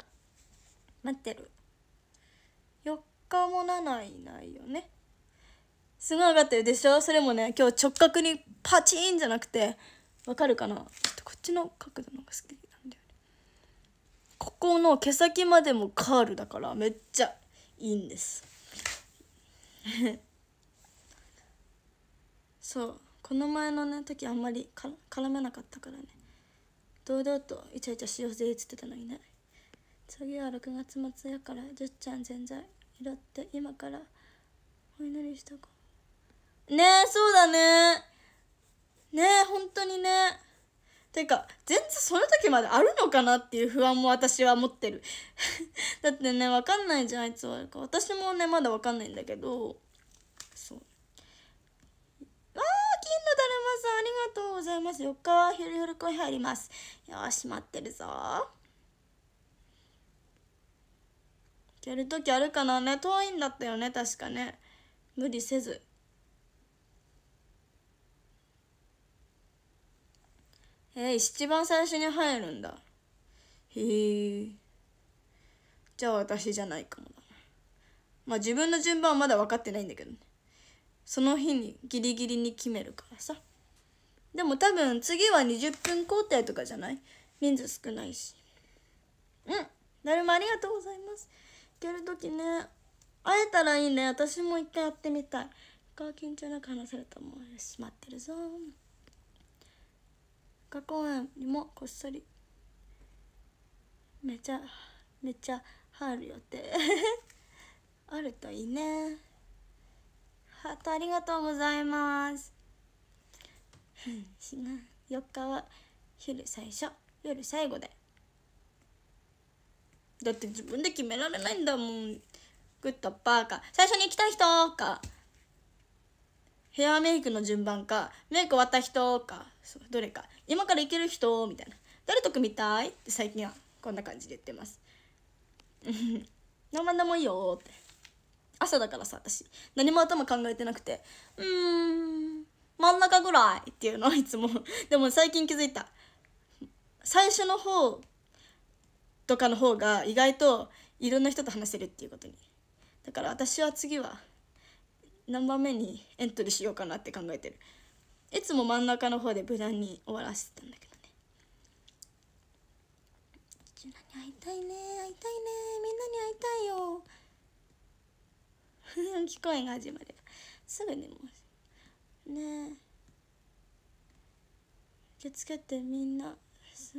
A: 待ってる4日も7いないよねすごい上かってるでしょそれもね今日直角にパチーンじゃなくてわかるかなちょっとこっちの角度の方が好きなんだよねここの毛先までもカールだからめっちゃいいんです そうこの前のね時あんまり絡めなかったからね堂々とイチャイチャしようぜっつってたのにね次は6月末やからじゅっちゃん全在拾って今からお祈りしとこねえそうだねねえ本当にねてか全然その時まであるのかなっていう不安も私は持ってる だってね分かんないじゃんあいつは私もねまだ分かんないんだけどだるまさん、ありがとうございます。4日はひるひる声入ります。よし、待ってるぞ。やるときあるかなね。遠いんだったよね、確かね。無理せず。えー、一番最初に入るんだ。へえ。じゃあ私じゃないかもな。まあ自分の順番はまだ分かってないんだけどね。その日にギリギリに決めるからさでも多分次は20分交代とかじゃない人数少ないしうんだるまありがとうございます行ける時ね会えたらいいね私も一回やってみたいがは緊張なく話せると思うしまってるぞ学校園にもこっそりめちゃめちゃ入る予定あるといいねハートありがとうございます。4日は昼最初、夜最後で。だって自分で決められないんだもん。グッドパーか。最初に来た人か。ヘアメイクの順番か。メイク終わった人か。そうどれか。今から行ける人みたいな。誰と組みたいって最近はこんな感じで言ってます。ンでもいいよって。朝だからさ私何も頭考えてなくてうーん真ん中ぐらいっていうのはいつも でも最近気づいた最初の方とかの方が意外といろんな人と話せるっていうことにだから私は次は何番目にエントリーしようかなって考えてるいつも真ん中の方で無難に終わらせてたんだけどねジュナに会いたいね会いたいねみんなに会いたいよ聞こえが始まればすぐ寝ますねえ受付ってみんなす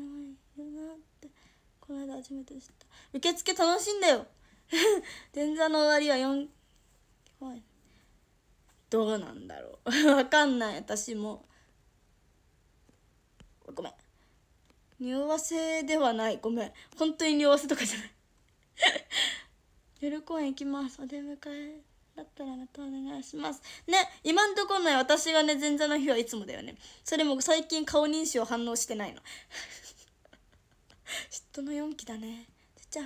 A: ごいよなってこの間初めて知った受付楽しいんだよ前座 の終わりは4怖いどうなんだろう わかんない私もごめん匂わせではないごめん本当に匂わせとかじゃない夜公園行きますお出迎えだったらまたお願いしますね今んとこね私がね前座の日はいつもだよねそれも最近顔認証反応してないの 嫉妬の4期だねちっちゃ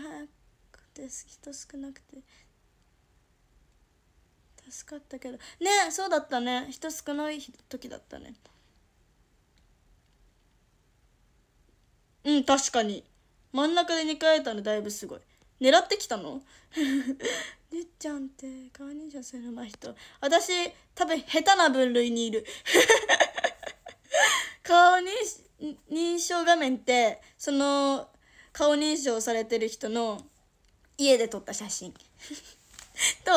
A: くて人少なくて助かったけどねそうだったね人少ない時だったねうん確かに真ん中で2回会えたのだいぶすごい狙ってきたのり っちゃんって顔認証するま人私多分下手な分類にいる 顔認証画面ってその顔認証されてる人の家で撮った写真 と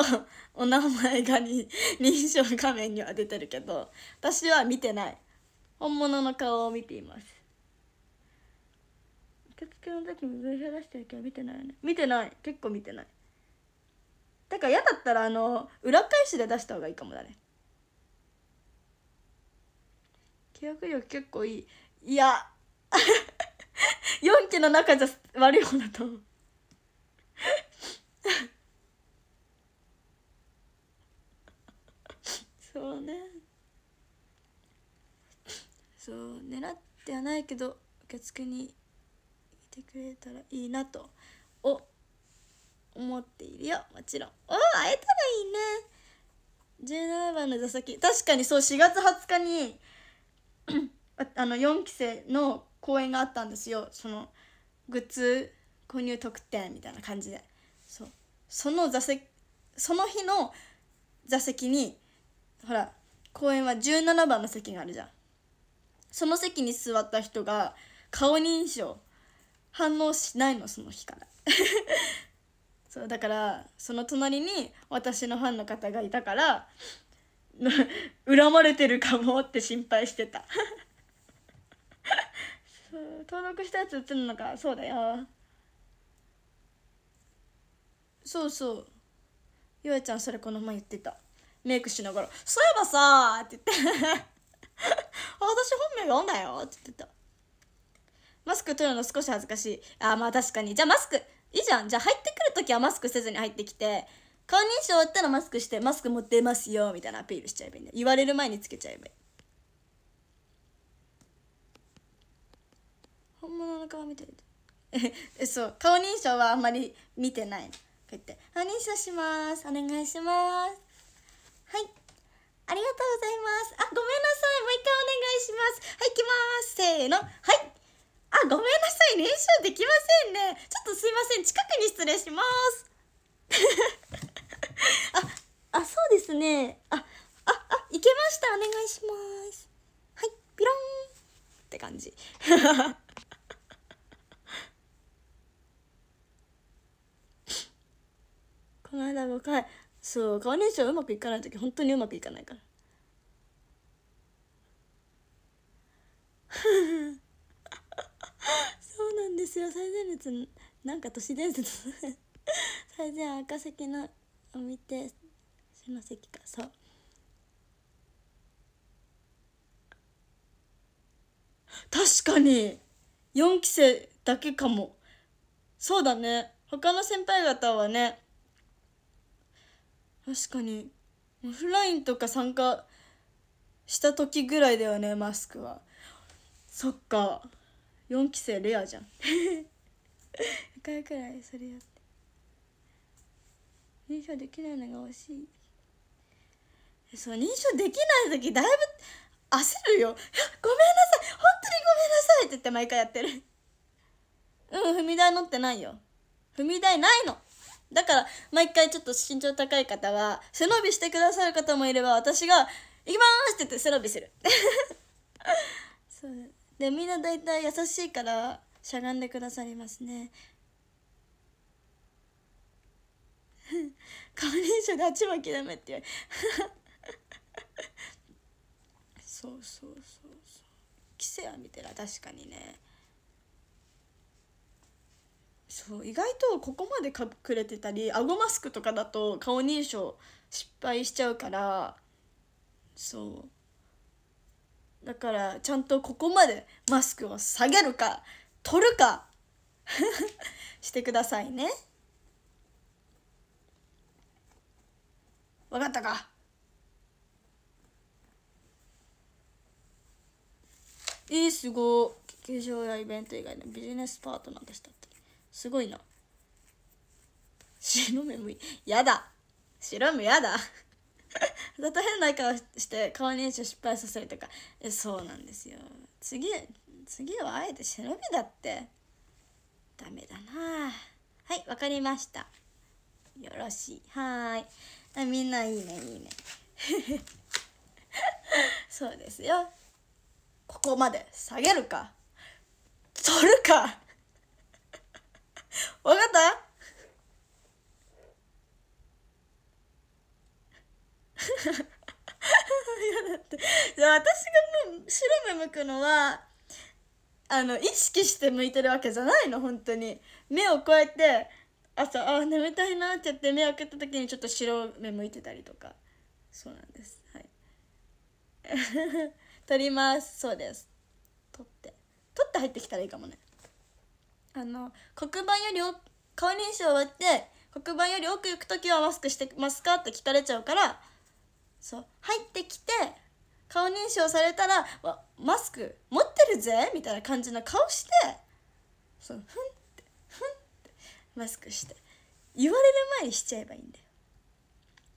A: お名前がに認証画面には出てるけど私は見てない本物の顔を見ています客系の時もブル出してるけど見てないよね見てない結構見てないだから嫌だったらあの裏返しで出した方がいいかもだね記憶力結構いいいや4期の中じゃ悪い方だと思うそうねそう狙ってはないけど受付にしてくれたらいいなと思っているよもちろんお会えたらいいね17番の座席確かにそう4月20日に あの4期生の公演があったんですよそのグッズ購入特典みたいな感じでそうその座席その日の座席にほら公演は17番の席があるじゃんその席に座った人が顔認証反応しないのその日から そうだからその隣に私のファンの方がいたから 恨まれてるかもって心配してた 登録したやつ映るのかそうだよそうそうゆあちゃんそれこの前言ってたメイクしながら「そういえばさ」って言って「私本名読んだよ」って言ってたマスク取るの少し恥ずかしい。あ、まあ確かに。じゃあマスク。いいじゃん。じゃあ入ってくるときはマスクせずに入ってきて、顔認証終わったらマスクして、マスク持ってますよ、みたいなアピールしちゃえばいいんだ言われる前につけちゃえばいい。本物の顔みたいで。え、そう。顔認証はあんまり見てないの。こうやって。顔認証します。お願いします。はい。ありがとうございます。あ、ごめんなさい。もう一回お願いします。はい、行きます。せーの。はい。あ、ごめんなさい。練習できませんね。ちょっとすいません。近くに失礼します。あ、あ、そうですね。あ、あ、あ、行けました。お願いします。はい、ピロンって感じ。この間5回。そう、顔認証うまくいかない時、本当にうまくいかないから。そうなんですよ最前列なんか都市伝説 最前赤席のを見てその席かそう確かに4期生だけかもそうだね他の先輩方はね確かにオフラインとか参加した時ぐらいだよねマスクはそっか4期生レアじゃん1 回くらいそれやって認証できないのが惜しいそう認証できない時だいぶ焦るよ ごめんなさい本当にごめんなさいって言って毎回やってるうん踏み台乗ってないよ踏み台ないのだから毎回ちょっと身長高い方は背伸びしてくださる方もいれば私が「行きます!」って言って背伸びする そうでみんな大体優しいからしゃがんでくださりますね 顔認証で鉢巻きダメって言われそうそうそうそう規制は見てら確かにねそう意外とここまで隠れてたり顎マスクとかだと顔認証失敗しちゃうからそうだからちゃんとここまでマスクを下げるか取るか してくださいね分かったかえー、すご劇場やイベント以外のビジネスパートナーでしたってすごいな白目もやだ白目やだずっと変な顔して顔認証失敗させるとかそうなんですよ次次はあえて忍びだってダメだなはいわかりましたよろしいはいあみんないいねいいね そうですよここまで下げるか取るかわかったやだってじゃあ私がもう白目向くのはあの意識して向いてるわけじゃないの本当に目をこうやって朝あ眠たいなって言って目を開けた時にちょっと白目向いてたりとかそうなんですはい取 りますそうです取って取って入ってきたらいいかもねあの黒板より顔認証終わって黒板より奥行く時はマスクしてますかって聞かれちゃうからそう入ってきて顔認証されたら「マスク持ってるぜ!」みたいな感じの顔してそのふんってふんってマスクして言われる前にしちゃえばいいんだよ。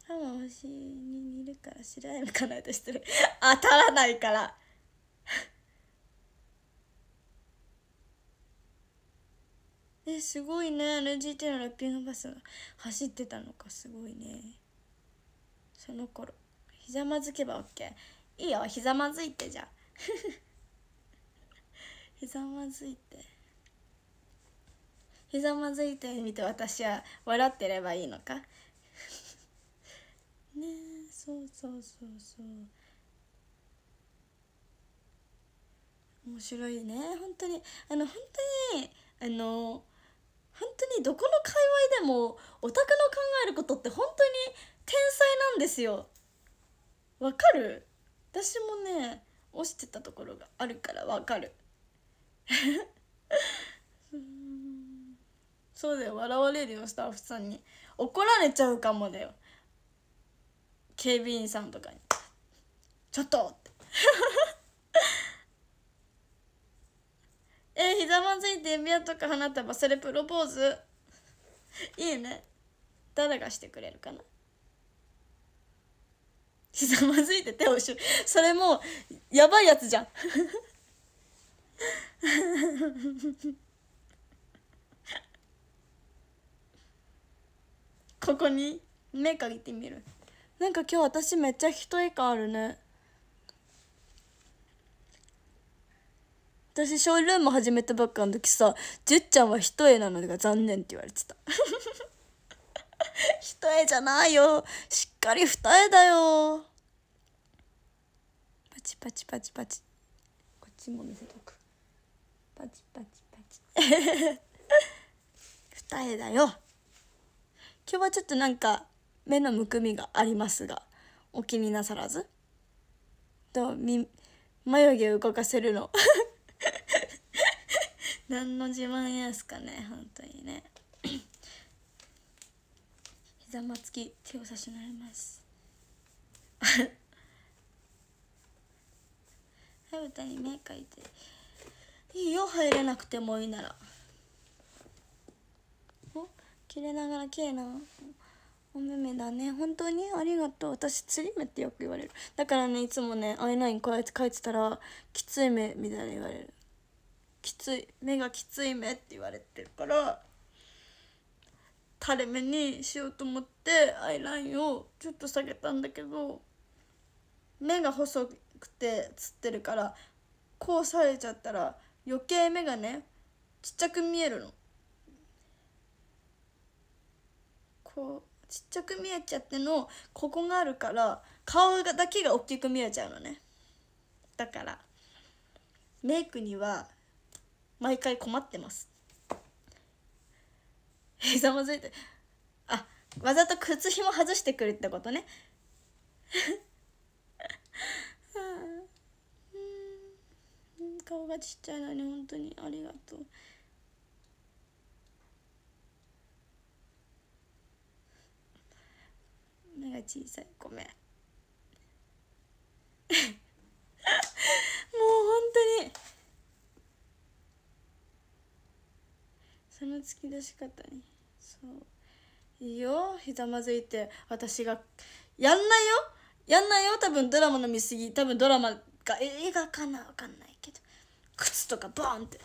A: 多分星にいるから知らないかなしてる 当たらないから。えすごいね NGT のラッピングバスが走ってたのかすごいねその頃ひざまずけば OK いいよひざまずいてじゃあ ひざまずいてひざまずいてみて私は笑ってればいいのか ねえそうそうそうそう面白いね本当にあの本当にあの本当にどこの界隈でもオタクの考えることって本当に天才なんですよわかる私もね落ちてたところがあるからわかる そうだよ笑われるよスタッフさんに怒られちゃうかもだよ警備員さんとかに「ちょっと!」って えひざまずいて指輪とか花束それプロポーズいいね誰がしてくれるかなひ ざまずいて手を後ろそれもやばいやつじゃん ここに目かけてみるなんか今日私めっちゃ一重感あるね私ショールーム始めたばっかの時さ「じゅっちゃんは一重なのが残念」って言われてた 一重じゃないよしっかり二重だよパチパチパチパチこっちも見せとくパチパチパチ 二重だよ今日はちょっとなんか目のむくみがありますがお気になさらずとみ眉毛を動かせるの 何の自慢やすかね本当にね膝まつき手を差し伸べますはい 歌に目描いていいよ入れなくてもいいならお切れながら綺麗なお目目だね本当にありがとう私釣り目ってよく言われるだからねいつもねアイラインこうやって描いてたらきつい目みたいに言われるきつい目がきつい目って言われてるから垂れ目にしようと思ってアイラインをちょっと下げたんだけど目が細くてつってるからこうされちゃったら余計目がねちっちゃく見えるの。こうちっちゃく見えちゃってのここがあるから顔がだけが大きく見えちゃうのね。だからメイクには毎回困ってます。ざもついてあわざと靴ひも外してくるってことね 顔がちっちゃいのに本当にありがとう目が小さいごめん もう本当にその突き出し方にそういいよひざまずいて私がやんないよやんないよ多分ドラマの見過ぎ多分ドラマが映画かなわかんないけど靴とかバーンって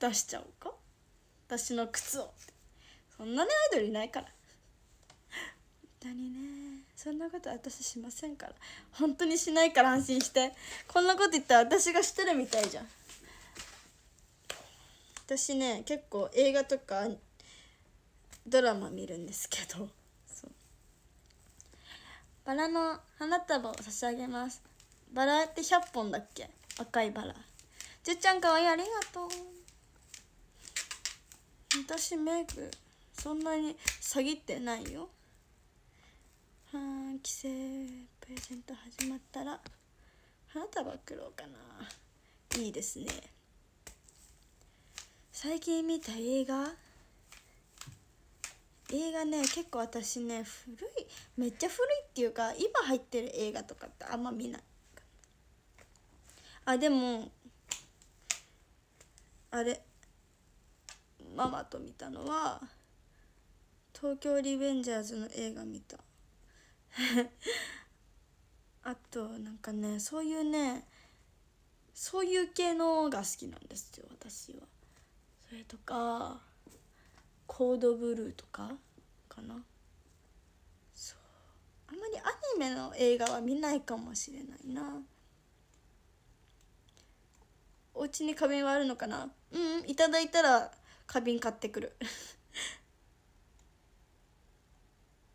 A: 出しちゃおうか私の靴をそんなねアイドルいないから本当にねそんなこと私しませんから本当にしないから安心してこんなこと言ったら私がしてるみたいじゃん私ね結構映画とかドラマ見るんですけど バラの花束を差し上げますバラって100本だっけ赤いバラじゅっちゃんかわいいありがとう私メイクそんなに欺ってないよはあ帰省プレゼント始まったら花束送ろうかないいですね最近見た映画映画ね結構私ね古いめっちゃ古いっていうか今入ってる映画とかってあんま見ないあでもあれママと見たのは「東京リベンジャーズ」の映画見た あとなんかねそういうねそういう系のが好きなんですよ私はそれとかコードブルーとかかなそうあんまりアニメの映画は見ないかもしれないなお家に花瓶はあるのかなうんいただいたら花瓶買ってくる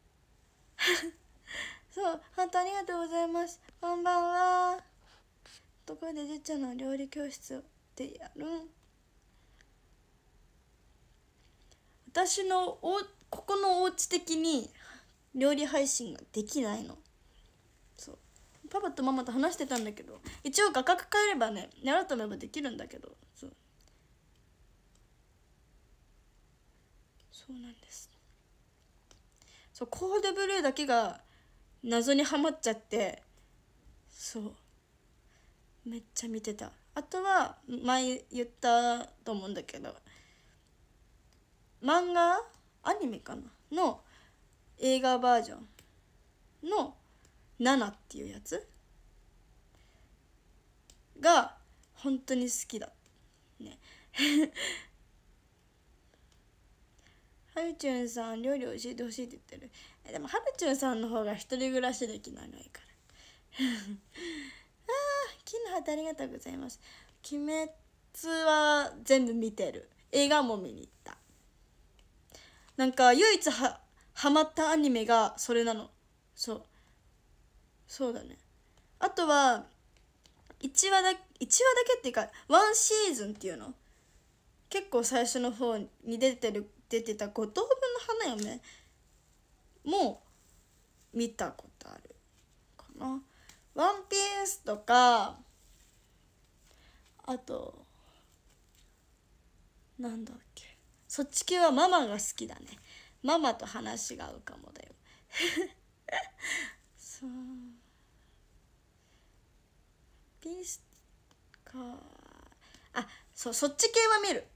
A: そう本当ありがとうございますこんばんはところでじゅっちゃんの料理教室でやるん私のおここのお家的に料理配信ができないのそうパパとママと話してたんだけど一応画角変えればねやろうと思えばできるんだけどそうそうなんですそうコーデブルーだけが謎にはまっちゃってそうめっちゃ見てたあとは前言ったと思うんだけど漫画アニメかなの映画バージョンの7っていうやつが本当に好きだねはるちゅんさん料理教えてほしいって言ってるえでもはるちゅんさんの方が一人暮らし歴長いから ああ金の旗ありがとうございます鬼滅は全部見てる映画も見に行ってなんか唯一はハマったアニメがそれなのそうそうだねあとは1話だ1話だけっていうかワンシーズンっていうの結構最初の方に出てる出てた「五等分の花嫁」も見たことあるかな「ワンピースとかあとなんだっけそっち系はママが好きだねママと話が合うかもだよ そうピースかあそうそっち系は見る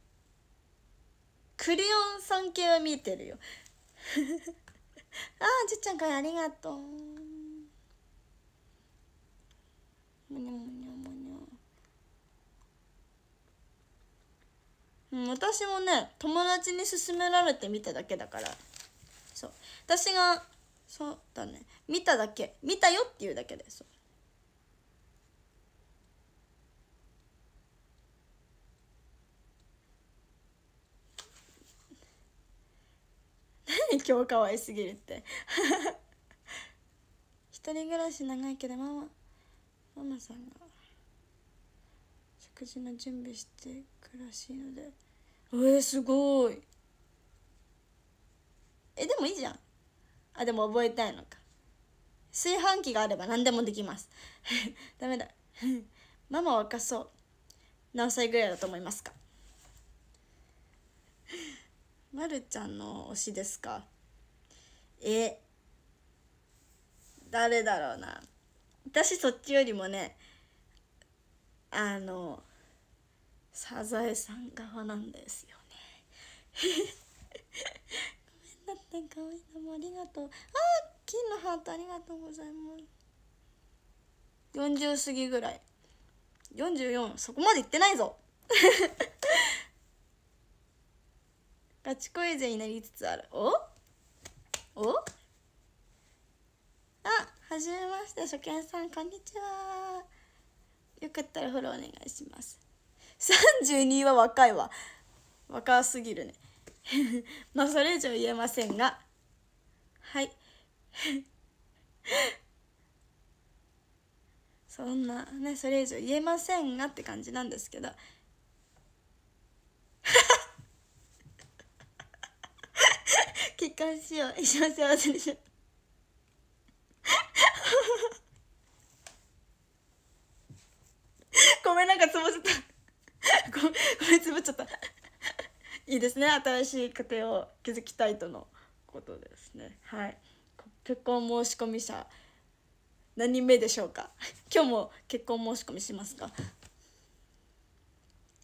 A: クレヨンさん系は見てるよ ああじっちゃんからありがとうむにゃむにゃうん、私もね友達に勧められて見ただけだからそう私がそうだね見ただけ見たよっていうだけでそう何 今日可愛すぎるって 一人暮らし長いけどママママさんが食事の準備してくらしいのでえー、すごいえでもいいじゃんあでも覚えたいのか炊飯器があれば何でもできます ダメだ ママは若そう何歳ぐらいだと思いますか まるちゃんの推しですかえ誰だろうな私そっちよりもねあのサザエさん側なんですよねごめんなってかわいいもありがとうあ金のハートありがとうございます40過ぎぐらい44そこまでいってないぞ ガチ恋勢になりつつあるおおあはじめまして初見さんこんにちはよかったらフォローお願いします32は若いわ若すぎるね まあそれ以上言えませんがはい そんなねそれ以上言えませんがって感じなんですけど 結婚しよう一生幸せでしょですね新しい家庭を築きたいとのことですねはい結婚申し込み者何人目でしょうか 今日も結婚申し込みしますか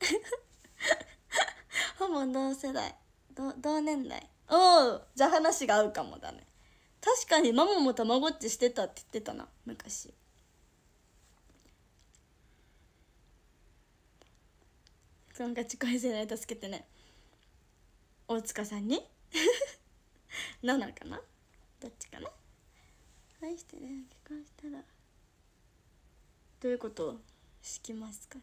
A: ほぼ同世代同年代おおじゃあ話が合うかもだね確かにママもたまごっちしてたって言ってたな昔なんか近い世代助けてね大塚さんに7 かなどっちかな愛してね結婚したらどういうことをしきますか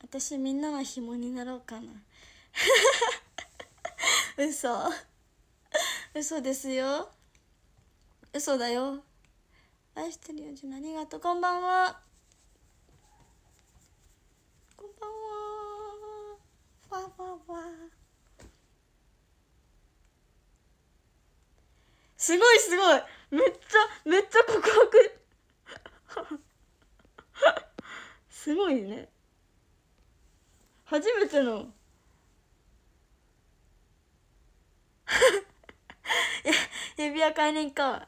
A: 私みんなの紐になろうかな 嘘嘘ですよ嘘だよ愛してるよじゅんありがとうこんばんはこんばんはわわわすごいすごいめっちゃめっちゃ告白すごいね初めてのい や指輪買いに行こ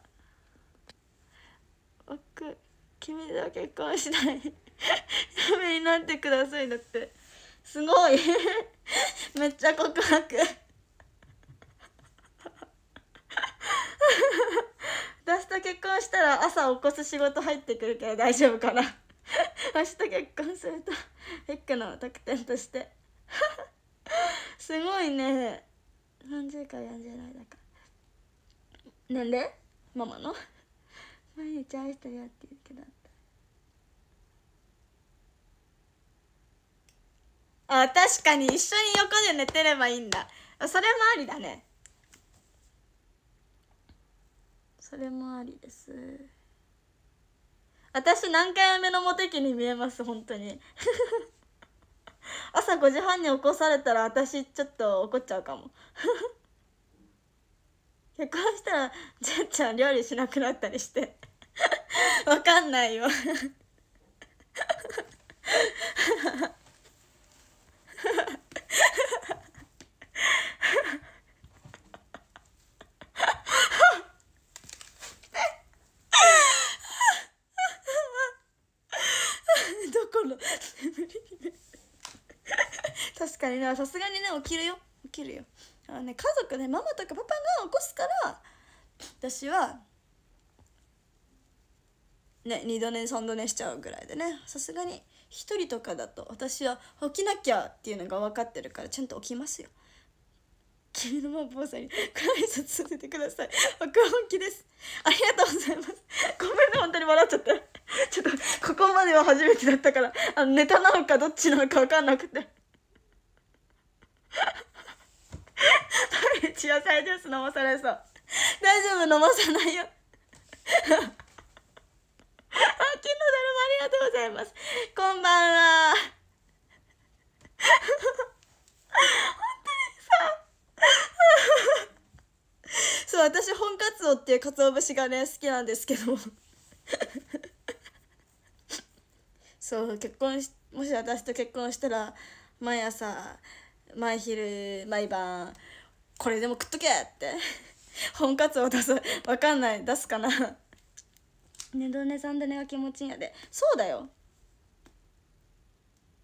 A: う僕君と結婚したい やめになってくださいだってすごい めっちゃ告白私と結婚したら朝起こす仕事入ってくるけど大丈夫かな明日結婚するとエッグの特典としてすごいね30から40代だから年齢ママの毎日愛してるやって言うけどあ確かに一緒に横で寝てればいいんだそれもありだねそれもありです私何回目のモテ期に見えます本当に 朝5時半に起こされたら私ちょっと怒っちゃうかも 結婚したらじゃんちゃん料理しなくなったりして わかんないよやさすがにね起きるよ起きるよあのね家族ねママとかパパが起こすから私はね2度寝3度寝しちゃうぐらいでねさすがに1人とかだと私は起きなきゃっていうのが分かってるからちゃんと起きますよ君のマン坊さんにご挨拶させてください僕は本気ですありがとうございますごめんね本当に笑っちゃったちょっとここまでは初めてだったからあのネタなのかどっちなのか分かんなくて春一野菜ジュース飲まされそう大丈夫飲まさないよあ金のだるまありがとうございますこんばんはそう私本カツオっていう鰹節がね好きなんですけどそう結婚しもし私と結婚したら毎朝毎昼毎晩これでも食っとけって 本活ツを出すわかんない出すかな ねどねさんでねが気持ちいいんやでそうだよ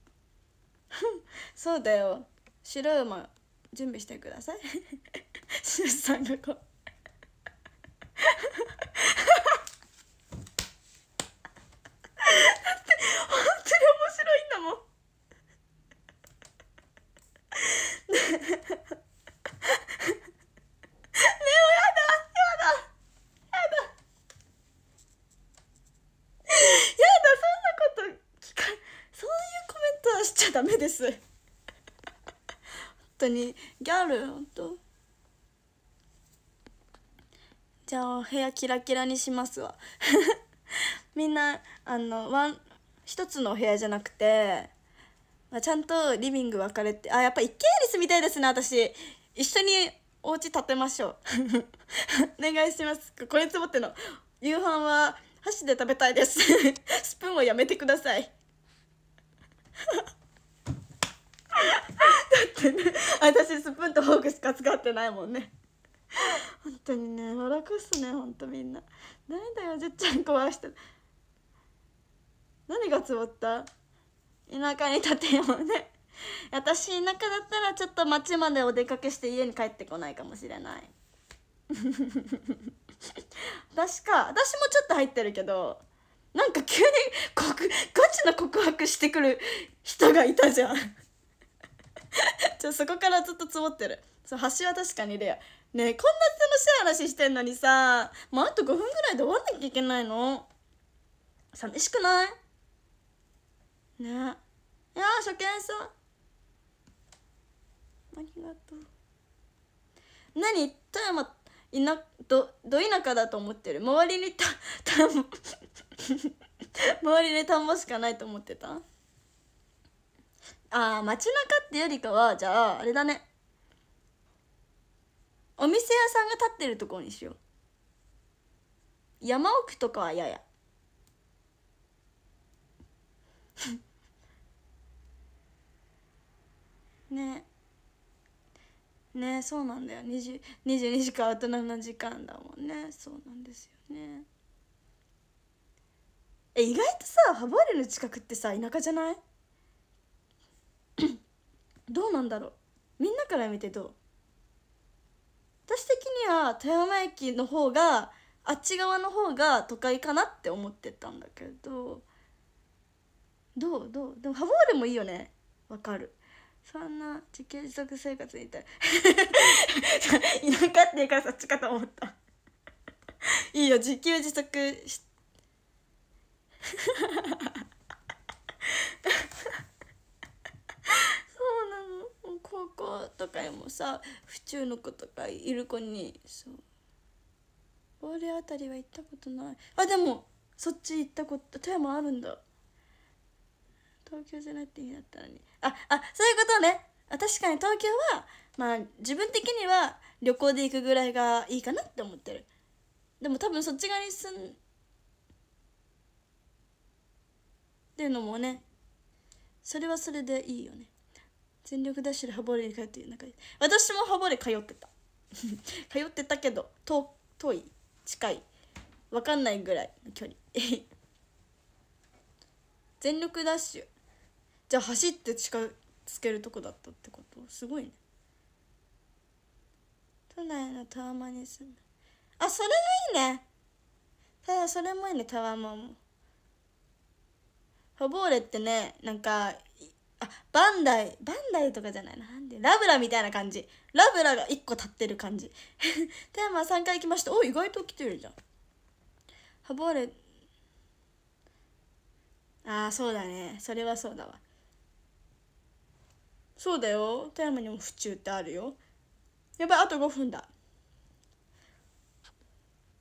A: そうだよ白馬準備してくださいしゅさんがこうだって本当に面白いんだもんダメです 本当にギャル本当じゃあお部屋キラキラにしますわ みんなあのワン一つのお部屋じゃなくてまあ、ちゃんとリビング分かれてあやっぱ一軒家に住みたいですね私一緒にお家建てましょう お願いしますこれつもっての夕飯は箸で食べたいです スプーンはやめてください だってね私スプーンとフォークしか使ってないもんね本当にね笑くっすね本当みんな何だよじっちゃん壊して何が積もった田舎に建ようね 私田舎だったらちょっと町までお出かけして家に帰ってこないかもしれない私 か私もちょっと入ってるけどなんか急に告ガチな告白してくる人がいたじゃんゃあ そこからずっと積もってるそう橋は確かにレアねえこんな楽しい話してんのにさもうあと5分ぐらいで終わんなきゃいけないの寂しくないねいや初見さんありがとう何富山田どど田舎だと思ってる周りにた田 んぼ 周りに田んぼしかないと思ってたああ街中ってよりかはじゃああれだねお店屋さんが立ってるところにしよう山奥とかはややねねそうなんだよ2 22時間大人の時間だもんねそうなんですよねえ意外とさハバーレの近くってさ田舎じゃない どうなんだろうみんなから見てどう私的には富山駅の方があっち側の方が都会かなって思ってたんだけどどうどうでもハボーレもいいよねわかるそんな自給自足生活にいたい 田舎っていうからそっちかと思ったいいよ自給自足し そうなの高校とかにもさ府中の子とかいる子にそう俺あたりは行ったことないあでもそっち行ったこと富山あるんだ東京じゃないって意味だったのにああそういうことねあ確かに東京はまあ自分的には旅行で行くぐらいがいいかなって思ってるでも多分そっち側に住んでるのもねそれはそれでいいよね全力ダッシュでハボれに通っている中で私もハボれ通ってた 通ってたけど遠遠い近い分かんないぐらいの距離 全力ダッシュじゃあ走って近づけるとこだったってことすごいね都内のタワマンに住むあそれがいいねただそれもいいねタワマンもフボーレってねなんかあバンダイバンダイとかじゃないなんでラブラみたいな感じラブラが1個立ってる感じ テーマ3回来ましたお意外と来てるじゃんハボーレああそうだねそれはそうだわそうだよ富山にも府中ってあるよやばいあと5分だ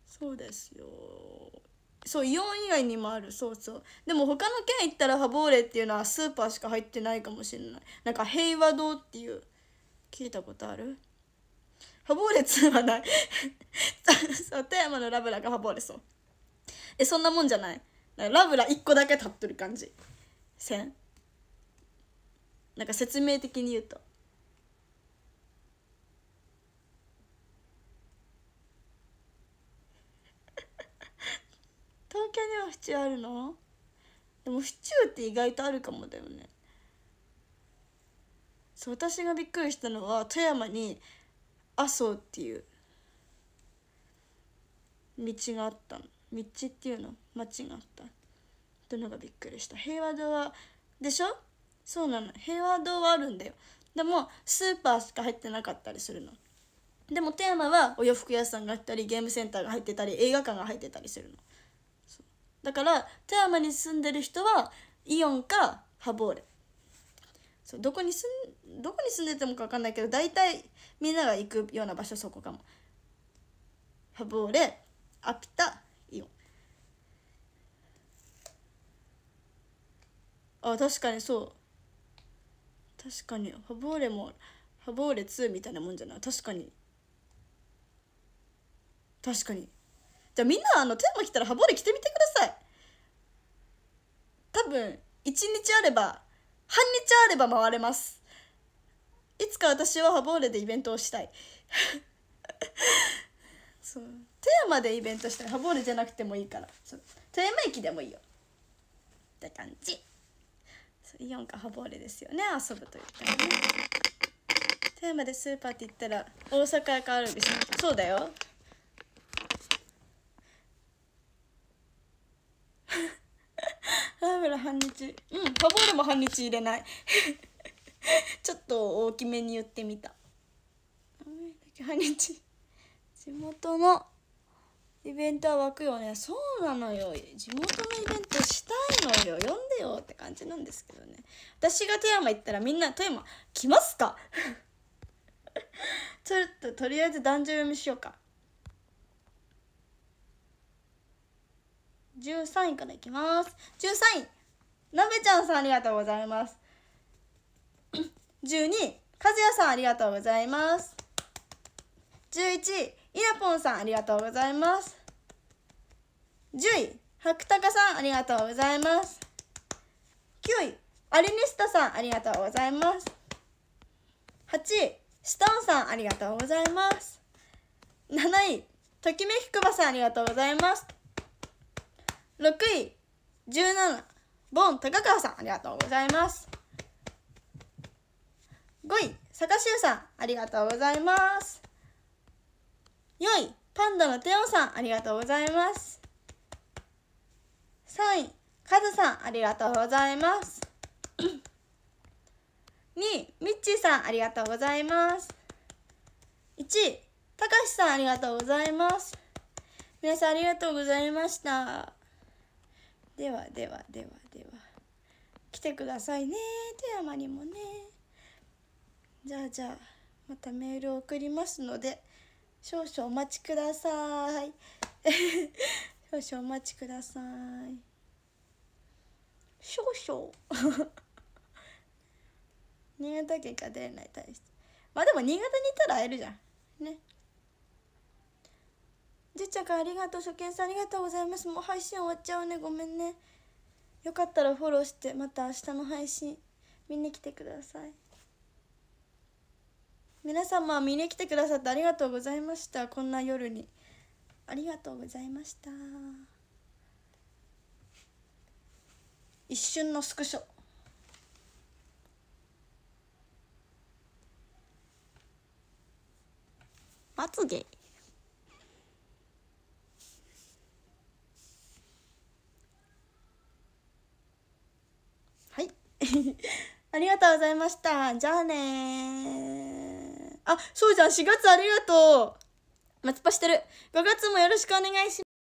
A: そうですよそうイオン以外にもあるそうそうでも他の県行ったらハボーレっていうのはスーパーしか入ってないかもしれないなんか平和堂っていう聞いたことあるハボーレ2はない そう富山のラブラがハボーレそうえそんなもんじゃないラブラ1個だけ立っとる感じせんなんか説明的に言うと 東京には府中あるのでも府中って意外とあるかもだよねそう私がびっくりしたのは富山に阿蘇っていう道があったの道っていうの町があったというのがびっくりした平和堂はでしょそうなの平和堂はあるんだよでもスーパーしか入ってなかったりするのでもテーマはお洋服屋さんが入ったりゲームセンターが入ってたり映画館が入ってたりするのだから富山に住んでる人はイオンかハボーレそうどこに住んどこに住んでてもか分かんないけど大体みんなが行くような場所そこかもハボーレアピタイオンあ確かにそう確かにファボーレもファボーレ2みたいなもんじゃない確かに確かにじゃあみんなあのテーマ来たらはボーレ着てみてください多分1日あれば半日あれば回れますいつか私ははボーレでイベントをしたい そうテーマでイベントしたいハボーレじゃなくてもいいから富山テーマ駅でもいいよって感じイオンかハボーレですよね遊ぶといったらね富山でスーパーって言ったら大阪からあるんですよそうだよラ ブラ半日うんハボーレも半日入れない ちょっと大きめに言ってみた半日地元のイベントは湧くよねそうなのよ地元のイベントしたいのよ読んでよって感じなんですけどね私が富山行ったらみんな富山来ますか ちょっととりあえず男女読みしようか13位からいきます13位なべちゃんさんありがとうございます12 位和也さんありがとうございます11位いなぽんさんありがとうございます10位白鷹さん、ありがとうございます。9位、アリニスタさん、ありがとうございます。8位、ストーンさん、ありがとうございます。7位、ときめきくばさん、ありがとうございます。6位、17、ボン、高川さん、ありがとうございます。5位、坂修さん、ありがとうございます。4位、パンダのテオさん、ありがとうございます。3位カズさんありがとうございます2位ミッチーさんありがとうございます1位たかしさんありがとうございます皆さんありがとうございましたではではではでは来てくださいね富山にもねじゃあじゃあまたメールを送りますので少々お待ちください 少々お待ちください少々 新潟県から出れないしてまあでも新潟にいたら会えるじゃんねじっちゃんかありがとう初見さんありがとうございますもう配信終わっちゃうねごめんねよかったらフォローしてまた明日の配信見に来てください皆様見に来てくださってありがとうございましたこんな夜にありがとうございました一瞬のスクショまつげはい ありがとうございましたじゃあねあそうじゃん4月ありがとう松葉してる5月もよろしくお願いします